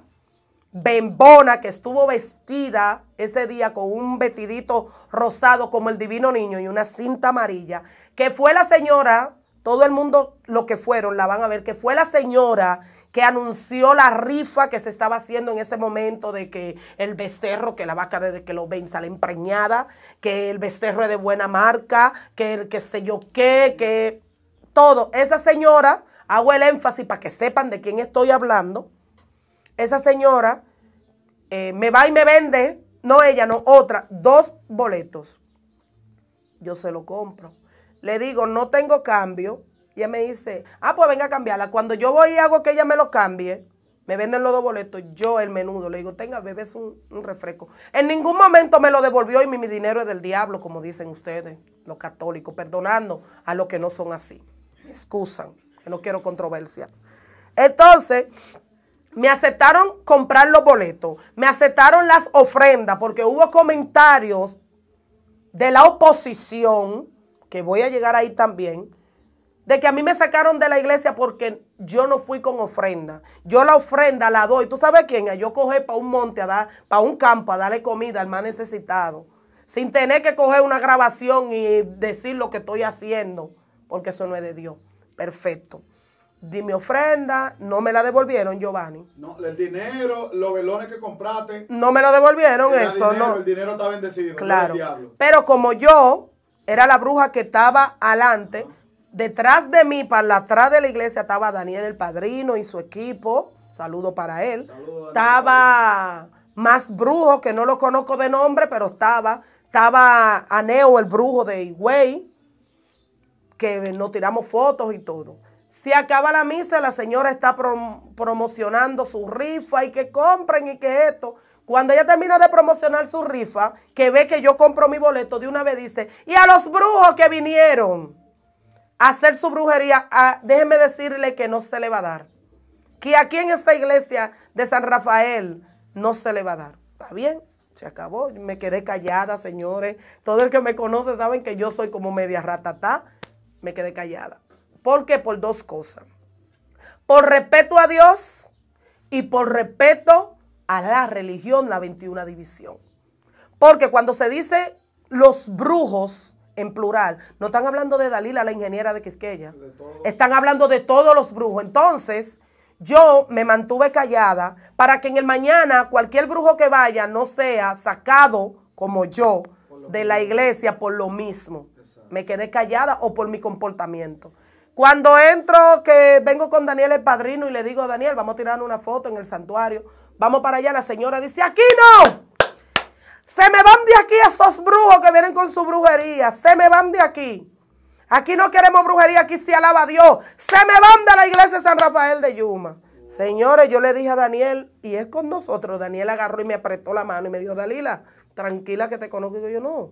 bembona que estuvo vestida ese día con un vestidito rosado como el divino niño y una cinta amarilla, que fue la señora, todo el mundo lo que fueron, la van a ver, que fue la señora que anunció la rifa que se estaba haciendo en ese momento de que el becerro, que la vaca desde que lo ven sale empreñada, que el becerro es de buena marca, que el que sé yo qué, que todo. Esa señora, hago el énfasis para que sepan de quién estoy hablando, esa señora eh, me va y me vende, no ella, no otra, dos boletos. Yo se lo compro. Le digo, no tengo cambio, y me dice, ah, pues venga a cambiarla. Cuando yo voy y hago que ella me lo cambie, me venden los dos boletos, yo el menudo. Le digo, tenga, bebés un, refresco. En ningún momento me lo devolvió y mi, dinero es del diablo, como dicen ustedes, los católicos, perdonando a los que no son así. Me excusan, que no quiero controversia. Entonces, me aceptaron comprar los boletos, me aceptaron las ofrendas, porque hubo comentarios de la oposición, que voy a llegar ahí también, de que a mí me sacaron de la iglesia porque yo no fui con ofrenda. Yo la ofrenda la doy. ¿Tú sabes quién? Yo coge para un monte, a dar, para un campo, a darle comida al más necesitado. Sin tener que coger una grabación y decir lo que estoy haciendo, porque eso no es de Dios. Perfecto. Di mi ofrenda, no me la devolvieron, Giovanni. No, el dinero, los velones que compraste. No me lo devolvieron, eso no. El dinero está bendecido. Claro. Pero como yo era la bruja que estaba adelante, Detrás de mí, para atrás de la iglesia, estaba Daniel el Padrino y su equipo. Saludo para él. estaba más brujo, que no lo conozco de nombre, pero estaba. Estaba Aneo, el brujo de Higüey, que nos tiramos fotos y todo. Se acaba la misa, la señora está promocionando su rifa y que compren y que esto. Cuando ella termina de promocionar su rifa, que ve que yo compro mi boleto, de una vez dice, y a los brujos que vinieron hacer su brujería, déjeme decirle que no se le va a dar. Que aquí en esta iglesia de San Rafael no se le va a dar. ¿Está bien? Se acabó. Me quedé callada, señores. Todo el que me conoce saben que yo soy como media ratatá. Me quedé callada. ¿Por qué? Por dos cosas. Por respeto a Dios y por respeto a la religión, la 21 división. Porque cuando se dice los brujos, en plural. No están hablando de Dalila, la ingeniera de Quisqueya. están hablando de todos los brujos. Entonces, yo me mantuve callada para que en el mañana cualquier brujo que vaya no sea sacado como yo de la iglesia por lo mismo. Me quedé callada o por mi comportamiento. Cuando entro, que vengo con Daniel el padrino y le digo, a Daniel, vamos a tirar una foto en el santuario. Vamos para allá. La señora dice, aquí no. Se me van de aquí esos brujos que vienen con su brujería. Se me van de aquí. Aquí no queremos brujería, aquí se alaba a Dios. Se me van de la iglesia de San Rafael de Yuma. Señores, yo le dije a Daniel, y es con nosotros. Daniel agarró y me apretó la mano y me dijo, Dalila, tranquila que te conozco. Y yo, no,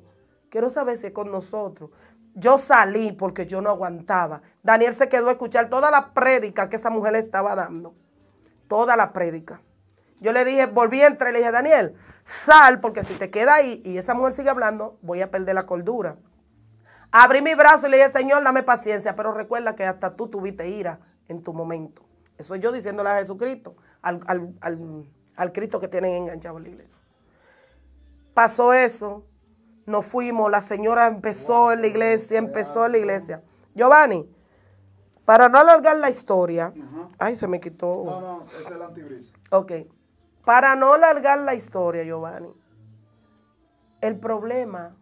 quiero saber si es con nosotros. Yo salí porque yo no aguantaba. Daniel se quedó a escuchar toda la prédica que esa mujer le estaba dando. Toda la prédica. Yo le dije, volví entre, le dije, Daniel, Sal, porque si te queda ahí y esa mujer sigue hablando, voy a perder la cordura. Abrí mi brazo y le dije, Señor, dame paciencia, pero recuerda que hasta tú tuviste ira en tu momento. Eso yo diciéndole a Jesucristo, al, Cristo que tienen enganchado en la iglesia. Pasó eso, nos fuimos, la señora empezó en la iglesia, empezó en la iglesia. Giovanni, para no alargar la historia, ay, se me quitó. No, no, es el antibrisa. Ok. Para no alargar la historia, Giovanni, el problema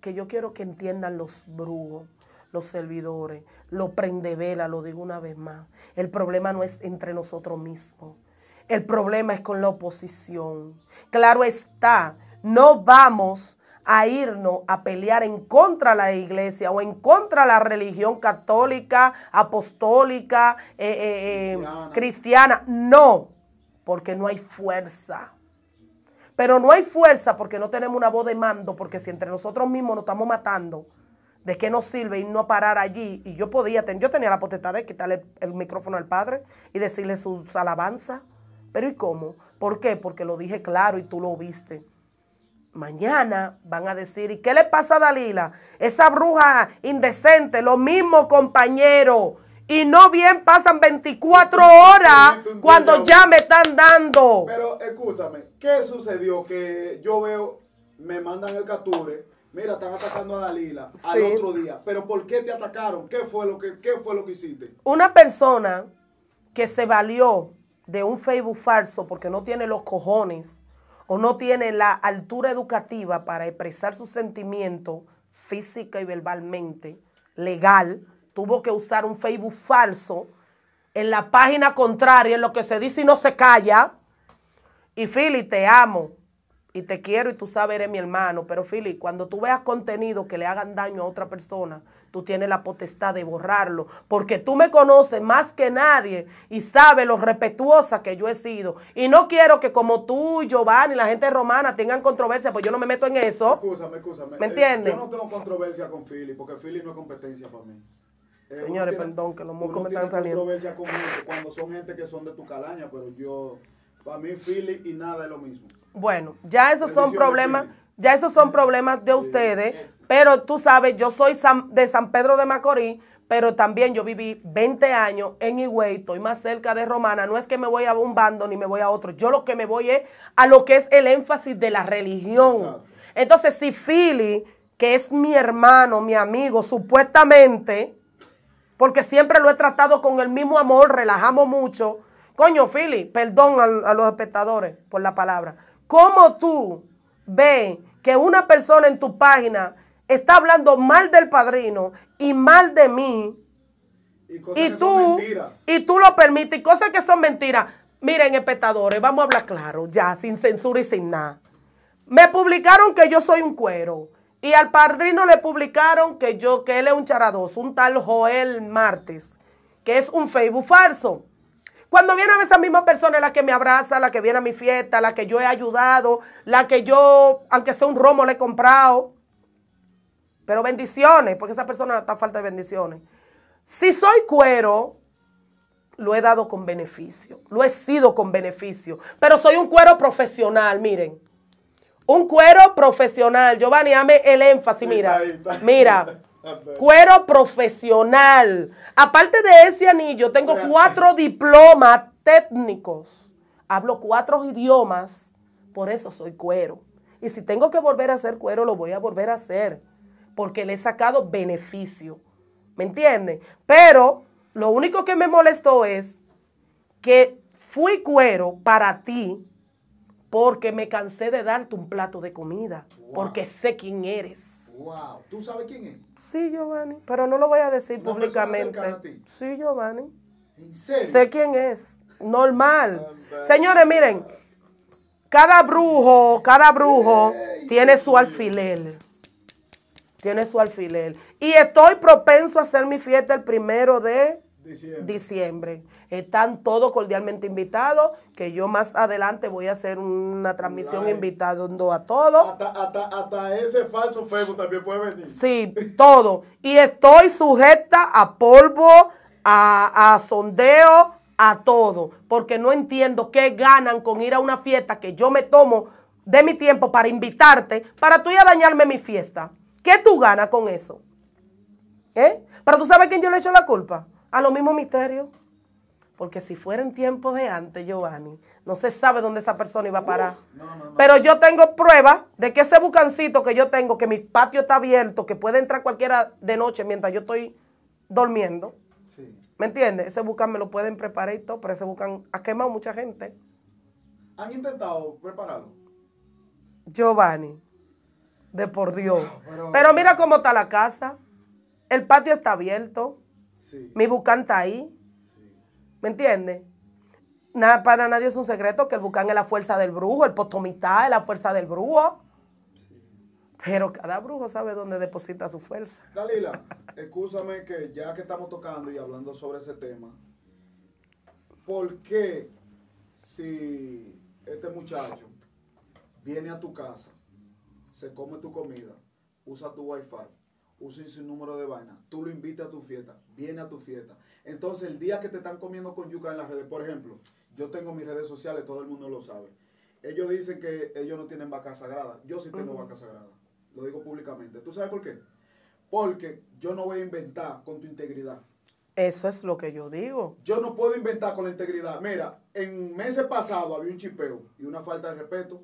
que yo quiero que entiendan los brujos, los servidores, los prendevela, lo digo una vez más, el problema no es entre nosotros mismos, el problema es con la oposición. Claro está, no vamos a irnos a pelear en contra de la iglesia o en contra de la religión católica, apostólica, eh, eh, eh, cristiana. No, porque no hay fuerza. Pero no hay fuerza porque no tenemos una voz de mando, porque si entre nosotros mismos nos estamos matando, ¿de qué nos sirve irnos a parar allí? Y yo podía, yo tenía la potestad de quitarle el, el micrófono al padre y decirle sus alabanzas. Pero ¿y cómo? ¿Por qué? Porque lo dije claro y tú lo viste. Mañana van a decir, ¿y qué le pasa a Dalila? Esa bruja indecente, lo mismo compañero. Y no bien pasan 24 horas cuando ya me están dando. Pero escúchame, ¿qué sucedió? Que yo veo, me mandan el capture, mira, están atacando a Dalila al otro día. Pero ¿por qué te atacaron? ¿Qué fue lo que, fue lo que hiciste? Una persona que se valió de un Facebook falso porque no tiene los cojones o no tiene la altura educativa para expresar su sentimiento física y verbalmente, legal tuvo que usar un Facebook falso en la página contraria, en lo que se dice y no se calla. Y Philly, te amo y te quiero y tú sabes, eres mi hermano, pero Philly, cuando tú veas contenido que le hagan daño a otra persona, tú tienes la potestad de borrarlo, porque tú me conoces más que nadie y sabes lo respetuosa que yo he sido. Y no quiero que como tú, Giovanni, la gente romana tengan controversia, pues yo no me meto en eso. Excúsame, excúsame. ¿Me eh, entiendes? yo no tengo controversia con Philly, porque Philly no es competencia para mí. Señores, perdón, que los mocos me están saliendo. cuando son gente que son de tu calaña, pero yo, para mí Philly y nada es lo mismo. Bueno, ya esos son problemas, ya esos son problemas de ustedes, pero tú sabes, yo soy de San Pedro de Macorís, pero también yo viví 20 años en Higüey, estoy más cerca de Romana, no es que me voy a un bando ni me voy a otro, yo lo que me voy es a lo que es el énfasis de la religión. Entonces, si Philly, que es mi hermano, mi amigo, supuestamente porque siempre lo he tratado con el mismo amor, relajamos mucho. Coño, Philly, perdón a, los espectadores por la palabra. ¿Cómo tú ves que una persona en tu página está hablando mal del padrino y mal de mí? Y, tú, y tú lo permites, y cosas que son mentiras. Miren, espectadores, vamos a hablar claro, ya, sin censura y sin nada. Me publicaron que yo soy un cuero. Y al padrino le publicaron que yo, que él es un charadoso, un tal Joel Martes, que es un Facebook falso. Cuando viene a ver esa misma persona, la que me abraza, la que viene a mi fiesta, la que yo he ayudado, la que yo, aunque sea un romo, le he comprado. Pero bendiciones, porque esa persona está falta de bendiciones. Si soy cuero, lo he dado con beneficio, lo he sido con beneficio. Pero soy un cuero profesional, miren. Un cuero profesional. Giovanni, dame el énfasis, mira. Mira. Cuero profesional. Aparte de ese anillo, tengo cuatro diplomas técnicos. Hablo cuatro idiomas. Por eso soy cuero. Y si tengo que volver a ser cuero, lo voy a volver a hacer. Porque le he sacado beneficio. ¿Me entienden? Pero lo único que me molestó es que fui cuero para ti, porque me cansé de darte un plato de comida, porque sé quién eres. Wow, ¿tú sabes quién es? Sí, Giovanni, pero no lo voy a decir públicamente. Sí, Giovanni. Sé quién es. Normal. Señores, miren, cada brujo, cada brujo tiene su alfiler. Tiene su alfiler. Y estoy propenso a hacer mi fiesta el primero de diciembre. Están todos cordialmente invitados, que yo más adelante voy a hacer una transmisión invitando a todos. Hasta, ese falso Facebook también puede venir. Sí, todo. Y estoy sujeta a polvo, a, sondeo, a todo, porque no entiendo qué ganan con ir a una fiesta que yo me tomo de mi tiempo para invitarte, para tú ir a dañarme mi fiesta. ¿Qué tú ganas con eso? ¿Eh? Pero tú sabes quién yo le echo la culpa a lo mismo misterio Porque si fuera en tiempos de antes, Giovanni, no se sabe dónde esa persona iba a uh, parar. Pero yo tengo prueba de que ese bucancito que yo tengo, que mi patio está abierto, que puede entrar cualquiera de noche mientras yo estoy durmiendo. ¿Me entiendes? Ese bucan me lo pueden preparar y todo, pero ese bucan ha quemado mucha gente. ¿Han intentado prepararlo? Giovanni, de por Dios. pero mira cómo está la casa. El patio está abierto. Mi Bucán está ahí. ¿Me entiendes? Nada, para nadie es un secreto que el Bucán es la fuerza del brujo, el potomita es la fuerza del brujo. Pero cada brujo sabe dónde deposita su fuerza. Dalila, escúchame que ya que estamos tocando y hablando sobre ese tema, ¿por qué si este muchacho viene a tu casa, se come tu comida, usa tu wifi, Usen su número de vaina. Tú lo invitas a tu fiesta, viene a tu fiesta. Entonces, el día que te están comiendo con yuca en las redes, por ejemplo, yo tengo mis redes sociales, todo el mundo lo sabe. Ellos dicen que ellos no tienen vaca sagrada. Yo sí tengo vaca sagrada. Lo digo públicamente. ¿Tú sabes por qué? Porque yo no voy a inventar con tu integridad. Eso es lo que yo digo. Yo no puedo inventar con la integridad. Mira, en meses pasados había un chipeo y una falta de respeto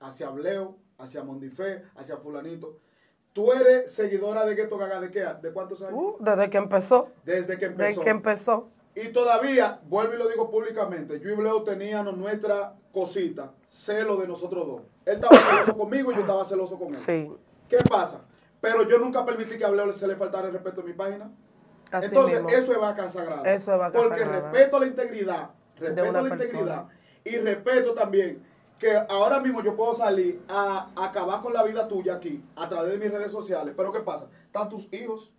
hacia Bleo, hacia Mondifé, hacia Fulanito. Tú eres seguidora de Ghetto Gaga de qué? ¿De cuántos años? Uh, desde que empezó. Desde que empezó. Desde que empezó. Y todavía, vuelvo y lo digo públicamente, yo y Bleo teníamos nuestra cosita, celo de nosotros dos. Él estaba celoso conmigo y yo estaba celoso con él. Sí. ¿Qué pasa? Pero yo nunca permití que a Bleo se le faltara el respeto a mi página. Así Entonces, eso es vaca sagrada. Eso es vaca Porque respeto la integridad, respeto la integridad y respeto también que ahora mismo yo puedo salir a, acabar con la vida tuya aquí a través de mis redes sociales. Pero ¿qué pasa? Están tus hijos,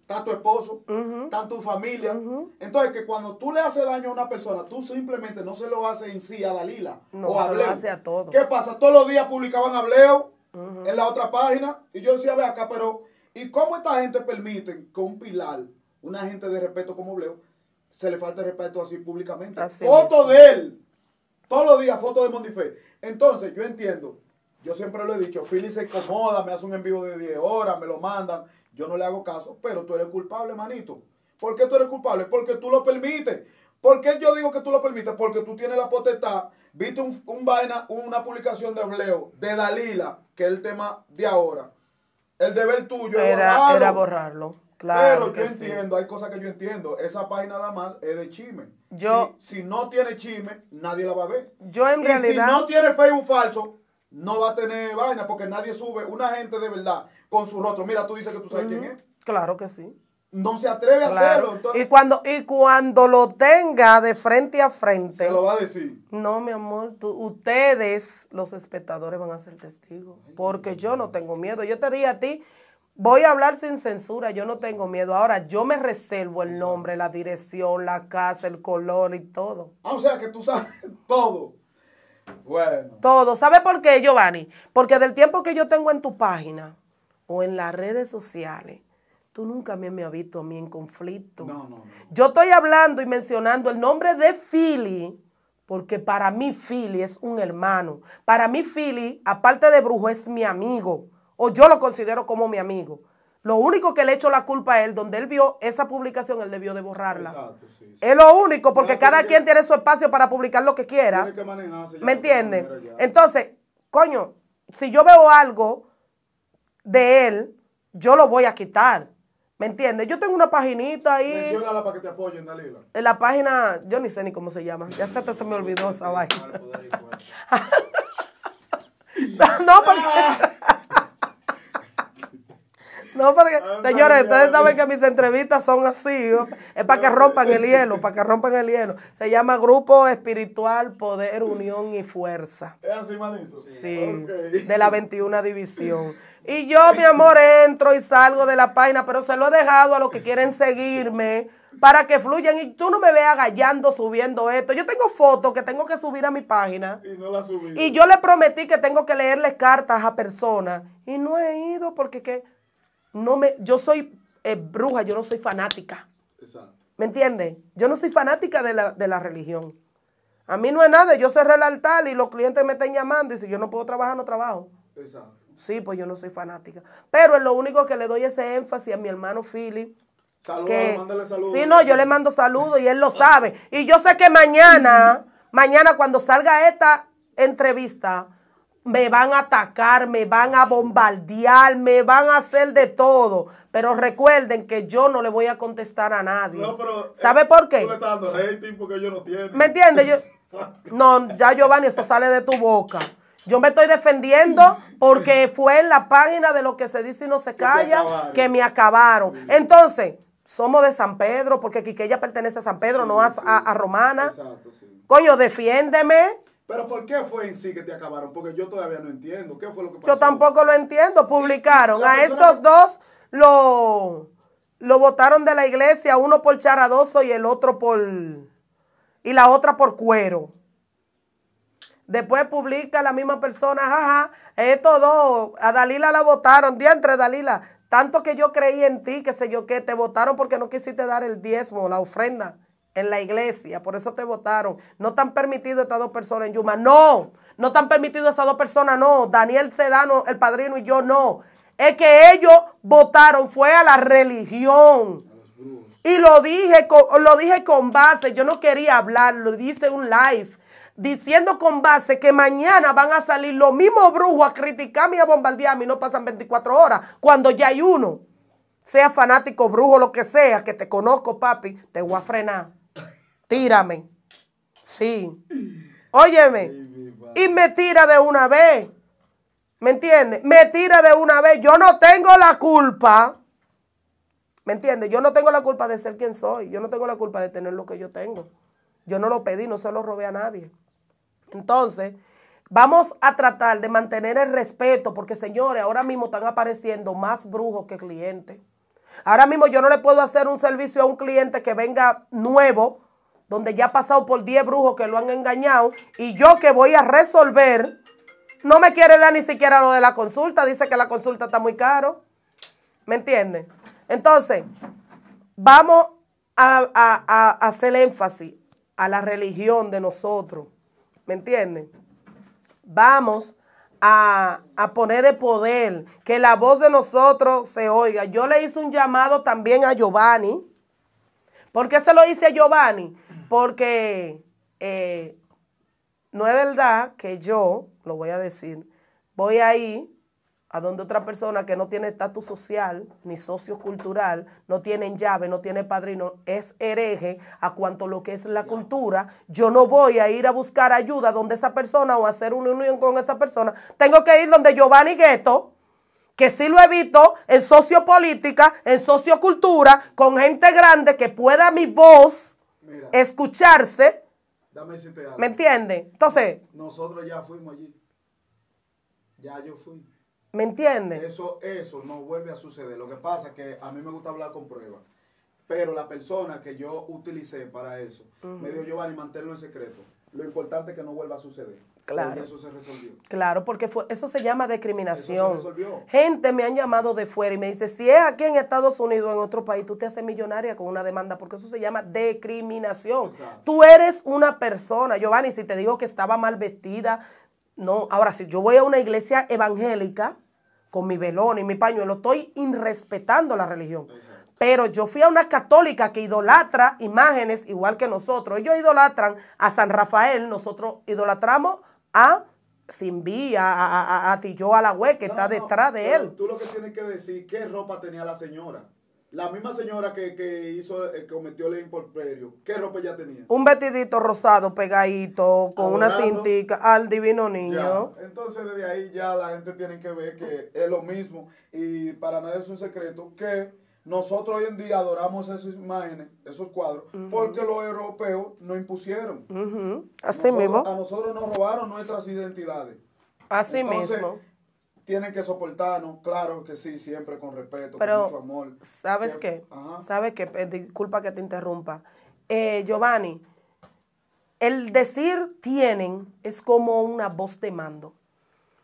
está tu esposo, está tu familia. Entonces, que cuando tú le haces daño a una persona, tú simplemente no se lo haces en sí a Dalila o a Bleo Se lo hace a todos. ¿Qué pasa? Todos los días publicaban a Bleo en la otra página y yo decía, ve acá, pero ¿y cómo esta gente permite que un pilar, una gente de respeto como Bleo se le falte respeto así públicamente? Foto de él todos los días fotos de Mondifé. Entonces, yo entiendo, yo siempre lo he dicho, Philly se incomoda, me hace un envío de 10 horas, me lo mandan, yo no le hago caso, pero tú eres culpable, manito. ¿Por qué tú eres culpable? Porque tú lo permites. ¿Por qué yo digo que tú lo permites? Porque tú tienes la potestad. Viste un, vaina, una publicación de Bleo, de Dalila, que es el tema de ahora. El deber tuyo era, Era borrarlo. Claro. Pero yo entiendo, hay cosas que yo entiendo. Esa página nada más es de chisme. Si, no tiene chisme, nadie la va a ver. Yo en realidad. Si no tiene Facebook falso, no va a tener vaina porque nadie sube. Una gente de verdad con su rostro. Mira, tú dices que tú sabes quién es. Claro que sí. No se atreve a hacerlo. y, cuando, y cuando lo tenga de frente a frente. Se lo va a decir. No, mi amor, ustedes, los espectadores, van a ser testigos. porque yo no tengo miedo. Yo te di a ti Voy a hablar sin censura, yo no tengo miedo. Ahora, yo me reservo el nombre, la dirección, la casa, el color y todo. Ah, o sea que tú sabes todo. Bueno. Todo. ¿Sabe por qué, Giovanni? Porque del tiempo que yo tengo en tu página o en las redes sociales, tú nunca me, me has visto a mí en conflicto. No, no, Yo estoy hablando y mencionando el nombre de Philly. Porque para mí Philly es un hermano. Para mí Philly, aparte de brujo, es mi amigo o yo lo considero como mi amigo. Lo único que le echo la culpa a él, donde él vio esa publicación, él debió de borrarla. Es lo único, porque cada quien tiene su espacio para publicar lo que quiera. ¿Me entiendes? Entonces, coño, si yo veo algo de él, yo lo voy a quitar. ¿Me entiendes? Yo tengo una paginita ahí. para que te apoyen, Dalila. En la página, yo ni sé ni cómo se llama. Ya se, se me olvidó esa no, porque... Ah. No, porque, ah, señores, ustedes saben que mis entrevistas son así. Es para que rompan el hielo, para que rompan el hielo. Se llama Grupo Espiritual Poder, Unión y Fuerza. Es así, manito. Sí. De la 21 División. Y yo, mi amor, entro y salgo de la página, pero se lo he dejado a los que quieren seguirme para que fluyan y tú no me veas gallando subiendo esto. Yo tengo fotos que tengo que subir a mi página. Y no las subí. Y yo le prometí que tengo que leerles cartas a personas y no he ido porque qué no me, yo soy eh, bruja, yo no soy fanática. ¿Me entiendes? Yo no soy fanática de la, de la religión. A mí no es nada, yo cerré el altar y los clientes me están llamando y si yo no puedo trabajar, no trabajo. Sí, pues yo no soy fanática. Pero es lo único que le doy ese énfasis a mi hermano Philip. Saludos, saludos. Sí, no, yo le mando saludos y él lo sabe. Y yo sé que mañana, mañana cuando salga esta entrevista, me van a atacar, me van a bombardear, me van a hacer de todo. Pero recuerden que yo no le voy a contestar a nadie. Eh, ¿Sabe por qué? porque yo no ¿Me entiendes? no, ya Giovanni, eso sale de tu boca. Yo me estoy defendiendo porque fue en la página de lo que se dice y no se calla que me acabaron. Entonces, somos de San Pedro porque ya pertenece a San Pedro, no a, Romana. Exacto, Coño, defiéndeme. Pero ¿por qué fue en sí que te acabaron? Porque yo todavía no entiendo. ¿Qué fue lo que pasó? Yo tampoco lo entiendo. Publicaron a estos dos lo lo votaron de la iglesia, uno por charadoso y el otro por y la otra por cuero. Después publica la misma persona, jaja, estos dos, a Dalila la votaron, entre Dalila, tanto que yo creí en ti, que sé yo que te votaron porque no quisiste dar el diezmo, la ofrenda en la iglesia, por eso te votaron. No están permitidos estas dos personas en Yuma, no, no están permitidos esas dos personas, no. Daniel Sedano, el padrino y yo, no. Es que ellos votaron, fue a la religión. Y lo dije, con, lo dije con base, yo no quería hablar, lo hice un live, diciendo con base que mañana van a salir los mismos brujos a criticarme y a bombardearme y no pasan 24 horas, cuando ya hay uno. Sea fanático, brujo, lo que sea, que te conozco, papi, te voy a frenar. Tírame. Sí. Mm. Óyeme. Y me tira de una vez. ¿Me entiendes? Me tira de una vez. Yo no tengo la culpa. ¿Me entiendes? Yo no tengo la culpa de ser quien soy. Yo no tengo la culpa de tener lo que yo tengo. Yo no lo pedí, no se lo robé a nadie. Entonces, vamos a tratar de mantener el respeto, porque señores, ahora mismo están apareciendo más brujos que clientes. Ahora mismo yo no le puedo hacer un servicio a un cliente que venga nuevo donde ya ha pasado por 10 brujos que lo han engañado y yo que voy a resolver, no me quiere dar ni siquiera lo de la consulta, dice que la consulta está muy caro. ¿Me entiende Entonces, vamos a, hacer énfasis a la religión de nosotros. ¿Me entiende Vamos a, a, poner de poder, que la voz de nosotros se oiga. Yo le hice un llamado también a Giovanni. ¿Por qué se lo hice a Giovanni? Porque eh, no es verdad que yo, lo voy a decir, voy a ir a donde otra persona que no tiene estatus social ni sociocultural, no tiene llave, no tiene padrino, es hereje a cuanto lo que es la cultura, yo no voy a ir a buscar ayuda donde esa persona o hacer una unión con esa persona. Tengo que ir donde Giovanni Gueto, que sí lo evito, en sociopolítica, en sociocultura, con gente grande que pueda mi voz escucharse. Dame ¿Me entiende? Entonces. Nosotros ya fuimos allí. Ya yo fui. ¿Me entiende? Eso, eso no vuelve a suceder. Lo que pasa es que a mí me gusta hablar con pruebas. Pero la persona que yo utilicé para eso me dijo, Giovanni, manténlo en secreto. Lo importante es que no vuelva a suceder. Claro. Claro, porque eso se llama discriminación. Gente me han llamado de fuera y me dice, si es aquí en Estados Unidos o en otro país, tú te haces millonaria con una demanda, porque eso se llama discriminación. Tú eres una persona, Giovanni, si te digo que estaba mal vestida, no, ahora si yo voy a una iglesia evangélica con mi velón y mi pañuelo, estoy irrespetando la religión. Pero yo fui a una católica que idolatra imágenes igual que nosotros. Ellos idolatran a San Rafael, nosotros idolatramos sin vía, a, a, a, a la web que está detrás de él. Tú lo que tienes que decir, ¿qué ropa tenía la señora? La misma señora que, hizo, eh, cometió el improperio, ¿qué ropa ella tenía? Un vestidito rosado pegadito, con una cintica, al divino niño. Entonces desde ahí ya la gente tiene que ver que es lo mismo y para nadie es un secreto que nosotros hoy en día adoramos esas imágenes, esos cuadros, porque los europeos nos impusieron. Así mismo. A nosotros nos robaron nuestras identidades. Así mismo. Tienen que soportarnos, claro que sí, siempre con respeto, Pero, con mucho amor. ¿Sabes qué? ¿Sabes qué? Eh, disculpa que te interrumpa. Eh, Giovanni, el decir tienen es como una voz de mando,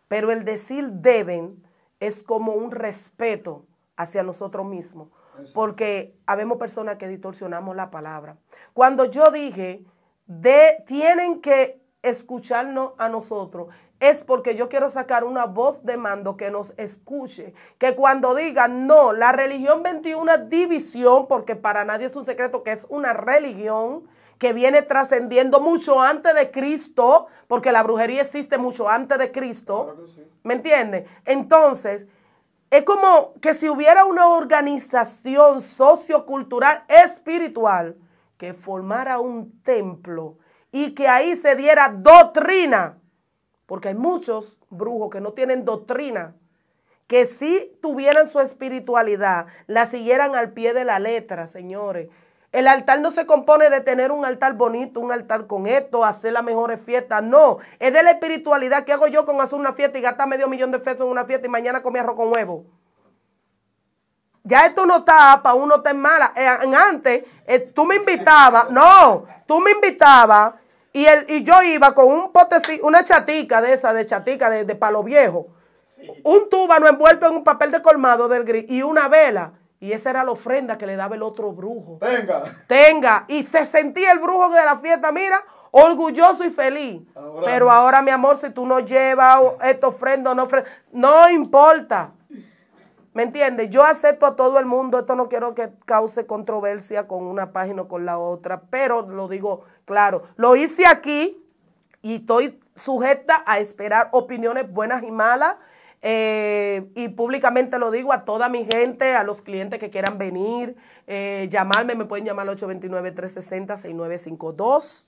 pero el decir deben es como un respeto hacia nosotros mismos, porque habemos personas que distorsionamos la palabra. Cuando yo dije, de, tienen que escucharnos a nosotros, es porque yo quiero sacar una voz de mando que nos escuche, que cuando digan, no, la religión 21 división, porque para nadie es un secreto que es una religión, que viene trascendiendo mucho antes de Cristo, porque la brujería existe mucho antes de Cristo. ¿Me entiendes? Entonces, es como que si hubiera una organización sociocultural espiritual que formara un templo y que ahí se diera doctrina, porque hay muchos brujos que no tienen doctrina, que si tuvieran su espiritualidad, la siguieran al pie de la letra, señores. El altar no se compone de tener un altar bonito, un altar con esto, hacer las mejores fiestas. No, es de la espiritualidad. ¿Qué hago yo con hacer una fiesta y gastar medio millón de pesos en una fiesta y mañana comer arroz con huevo? Ya esto no está para uno estar mala. Eh, antes, eh, tú me invitabas, no, tú me invitabas y, yo iba con un potecito, una chatica de esa, de chatica, de, de palo viejo, un túbano envuelto en un papel de colmado del gris y una vela. Y esa era la ofrenda que le daba el otro brujo. Tenga. Tenga. Y se sentía el brujo de la fiesta, mira, orgulloso y feliz. Pero ahora, mi amor, si tú no llevas esta ofrenda o no ofrenda, no importa. ¿Me entiendes? Yo acepto a todo el mundo. Esto no quiero que cause controversia con una página o con la otra. Pero lo digo claro. Lo hice aquí y estoy sujeta a esperar opiniones buenas y malas eh, y públicamente lo digo a toda mi gente, a los clientes que quieran venir, eh, llamarme, me pueden llamar al 829-360-6952,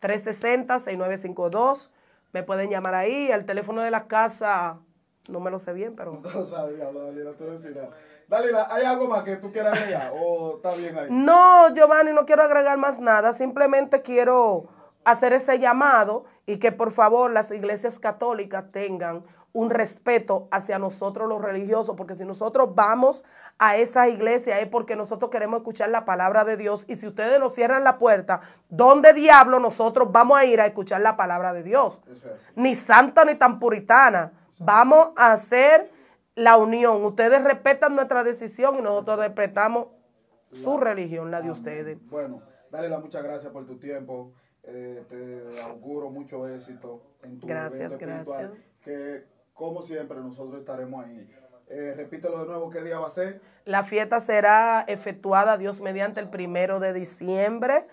829-360-6952, me pueden llamar ahí, al teléfono de la casa, no me lo sé bien, pero... No lo sabía, Dalila, tú eres final. Dalila, ¿hay algo más que tú quieras agregar o está bien ahí? No, Giovanni, no quiero agregar más nada, simplemente quiero hacer ese llamado y que por favor las iglesias católicas tengan un respeto hacia nosotros los religiosos, porque si nosotros vamos a esa iglesia es porque nosotros queremos escuchar la palabra de Dios y si ustedes nos cierran la puerta, ¿dónde diablo nosotros vamos a ir a escuchar la palabra de Dios? Ni santa ni tan puritana. Vamos a hacer la unión. Ustedes respetan nuestra decisión y nosotros respetamos su religión, la de ustedes. Bueno, dale las muchas gracias por tu tiempo. Eh, te auguro mucho éxito en tu Gracias, gracias. que como siempre nosotros estaremos ahí. Eh, repítelo de nuevo, ¿qué día va a ser? La fiesta será efectuada, Dios mediante, el primero de diciembre.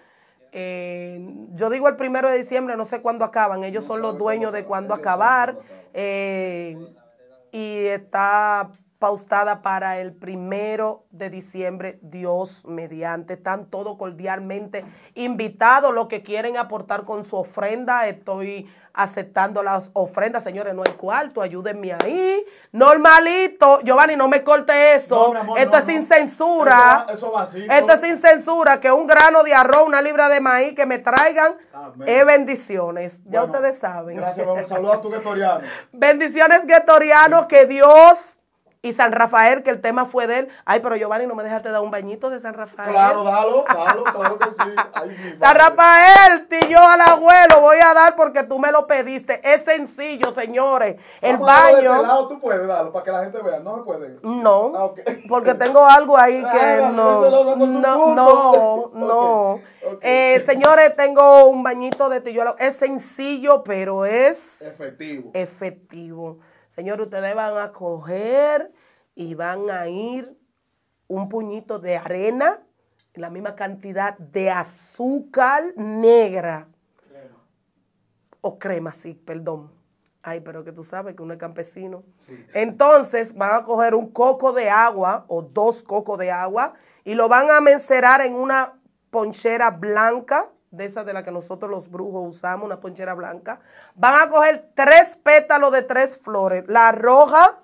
Eh, yo digo el primero de diciembre, no sé cuándo acaban, ellos son los dueños de cuándo acabar. y está Paustada para el primero de diciembre, Dios mediante. Están todos cordialmente invitados, los que quieren aportar con su ofrenda. Estoy aceptando las ofrendas, señores, no hay cuarto, ayúdenme ahí. Normalito, Giovanni, no me corte eso. Esto es sin censura. Esto es sin censura, que un grano de arroz, una libra de maíz que me traigan. Es bendiciones. ya ustedes saben. Gracias, Saludos a tu guetoriano. Bendiciones guetoriano, que Dios y San Rafael, que el tema fue de él. Ay, pero Giovanni, no me dejaste dar un bañito de San Rafael. Claro, dalo, dalo, claro que sí. San Rafael, tío al abuelo, voy a dar porque tú me lo pediste. Es sencillo, señores. El baño. De lado, tú puedes darlo para que la gente vea. No se puede. No. Ah, porque tengo algo ahí que no. No, no, no. Eh, señores, tengo un bañito de tío. Es sencillo, pero es. Efectivo. Efectivo. Señor, ustedes van a coger y van a ir un puñito de arena, la misma cantidad de azúcar negra. O crema, sí, perdón. Ay, pero que tú sabes que uno es campesino. Entonces van a coger un coco de agua o dos cocos de agua y lo van a mencerar en una ponchera blanca de esas de las que nosotros los brujos usamos, una ponchera blanca, van a coger tres pétalos de tres flores, la roja,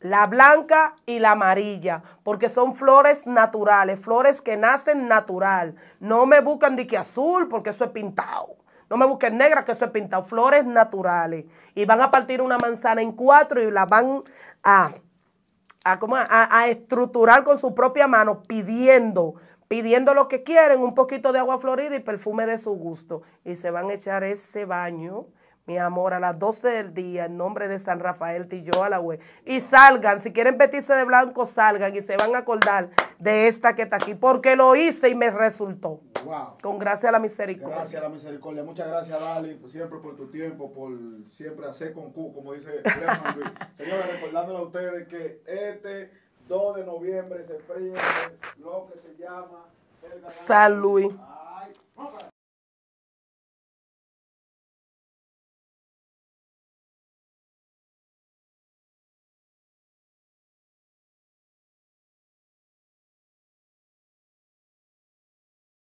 la blanca y la amarilla, porque son flores naturales, flores que nacen natural. No me buscan de que azul, porque eso es pintado. No me busquen negra, que eso es pintado. Flores naturales. Y van a partir una manzana en cuatro y la van a, a, a estructurar con su propia mano, pidiendo pidiendo lo que quieren, un poquito de agua florida y perfume de su gusto. Y se van a echar ese baño, mi amor, a las 12 del día, en nombre de San Rafael Tillo web Y salgan, si quieren vestirse de blanco, salgan y se van a acordar de esta que está aquí, porque lo hice y me resultó. Con gracia a la misericordia. Gracias a la misericordia. Muchas gracias, Dali, siempre por tu tiempo, por siempre hacer con Q, como dice Luis. Señores, recordándole a ustedes que este 2 de noviembre se prende lo que se llama el Salud.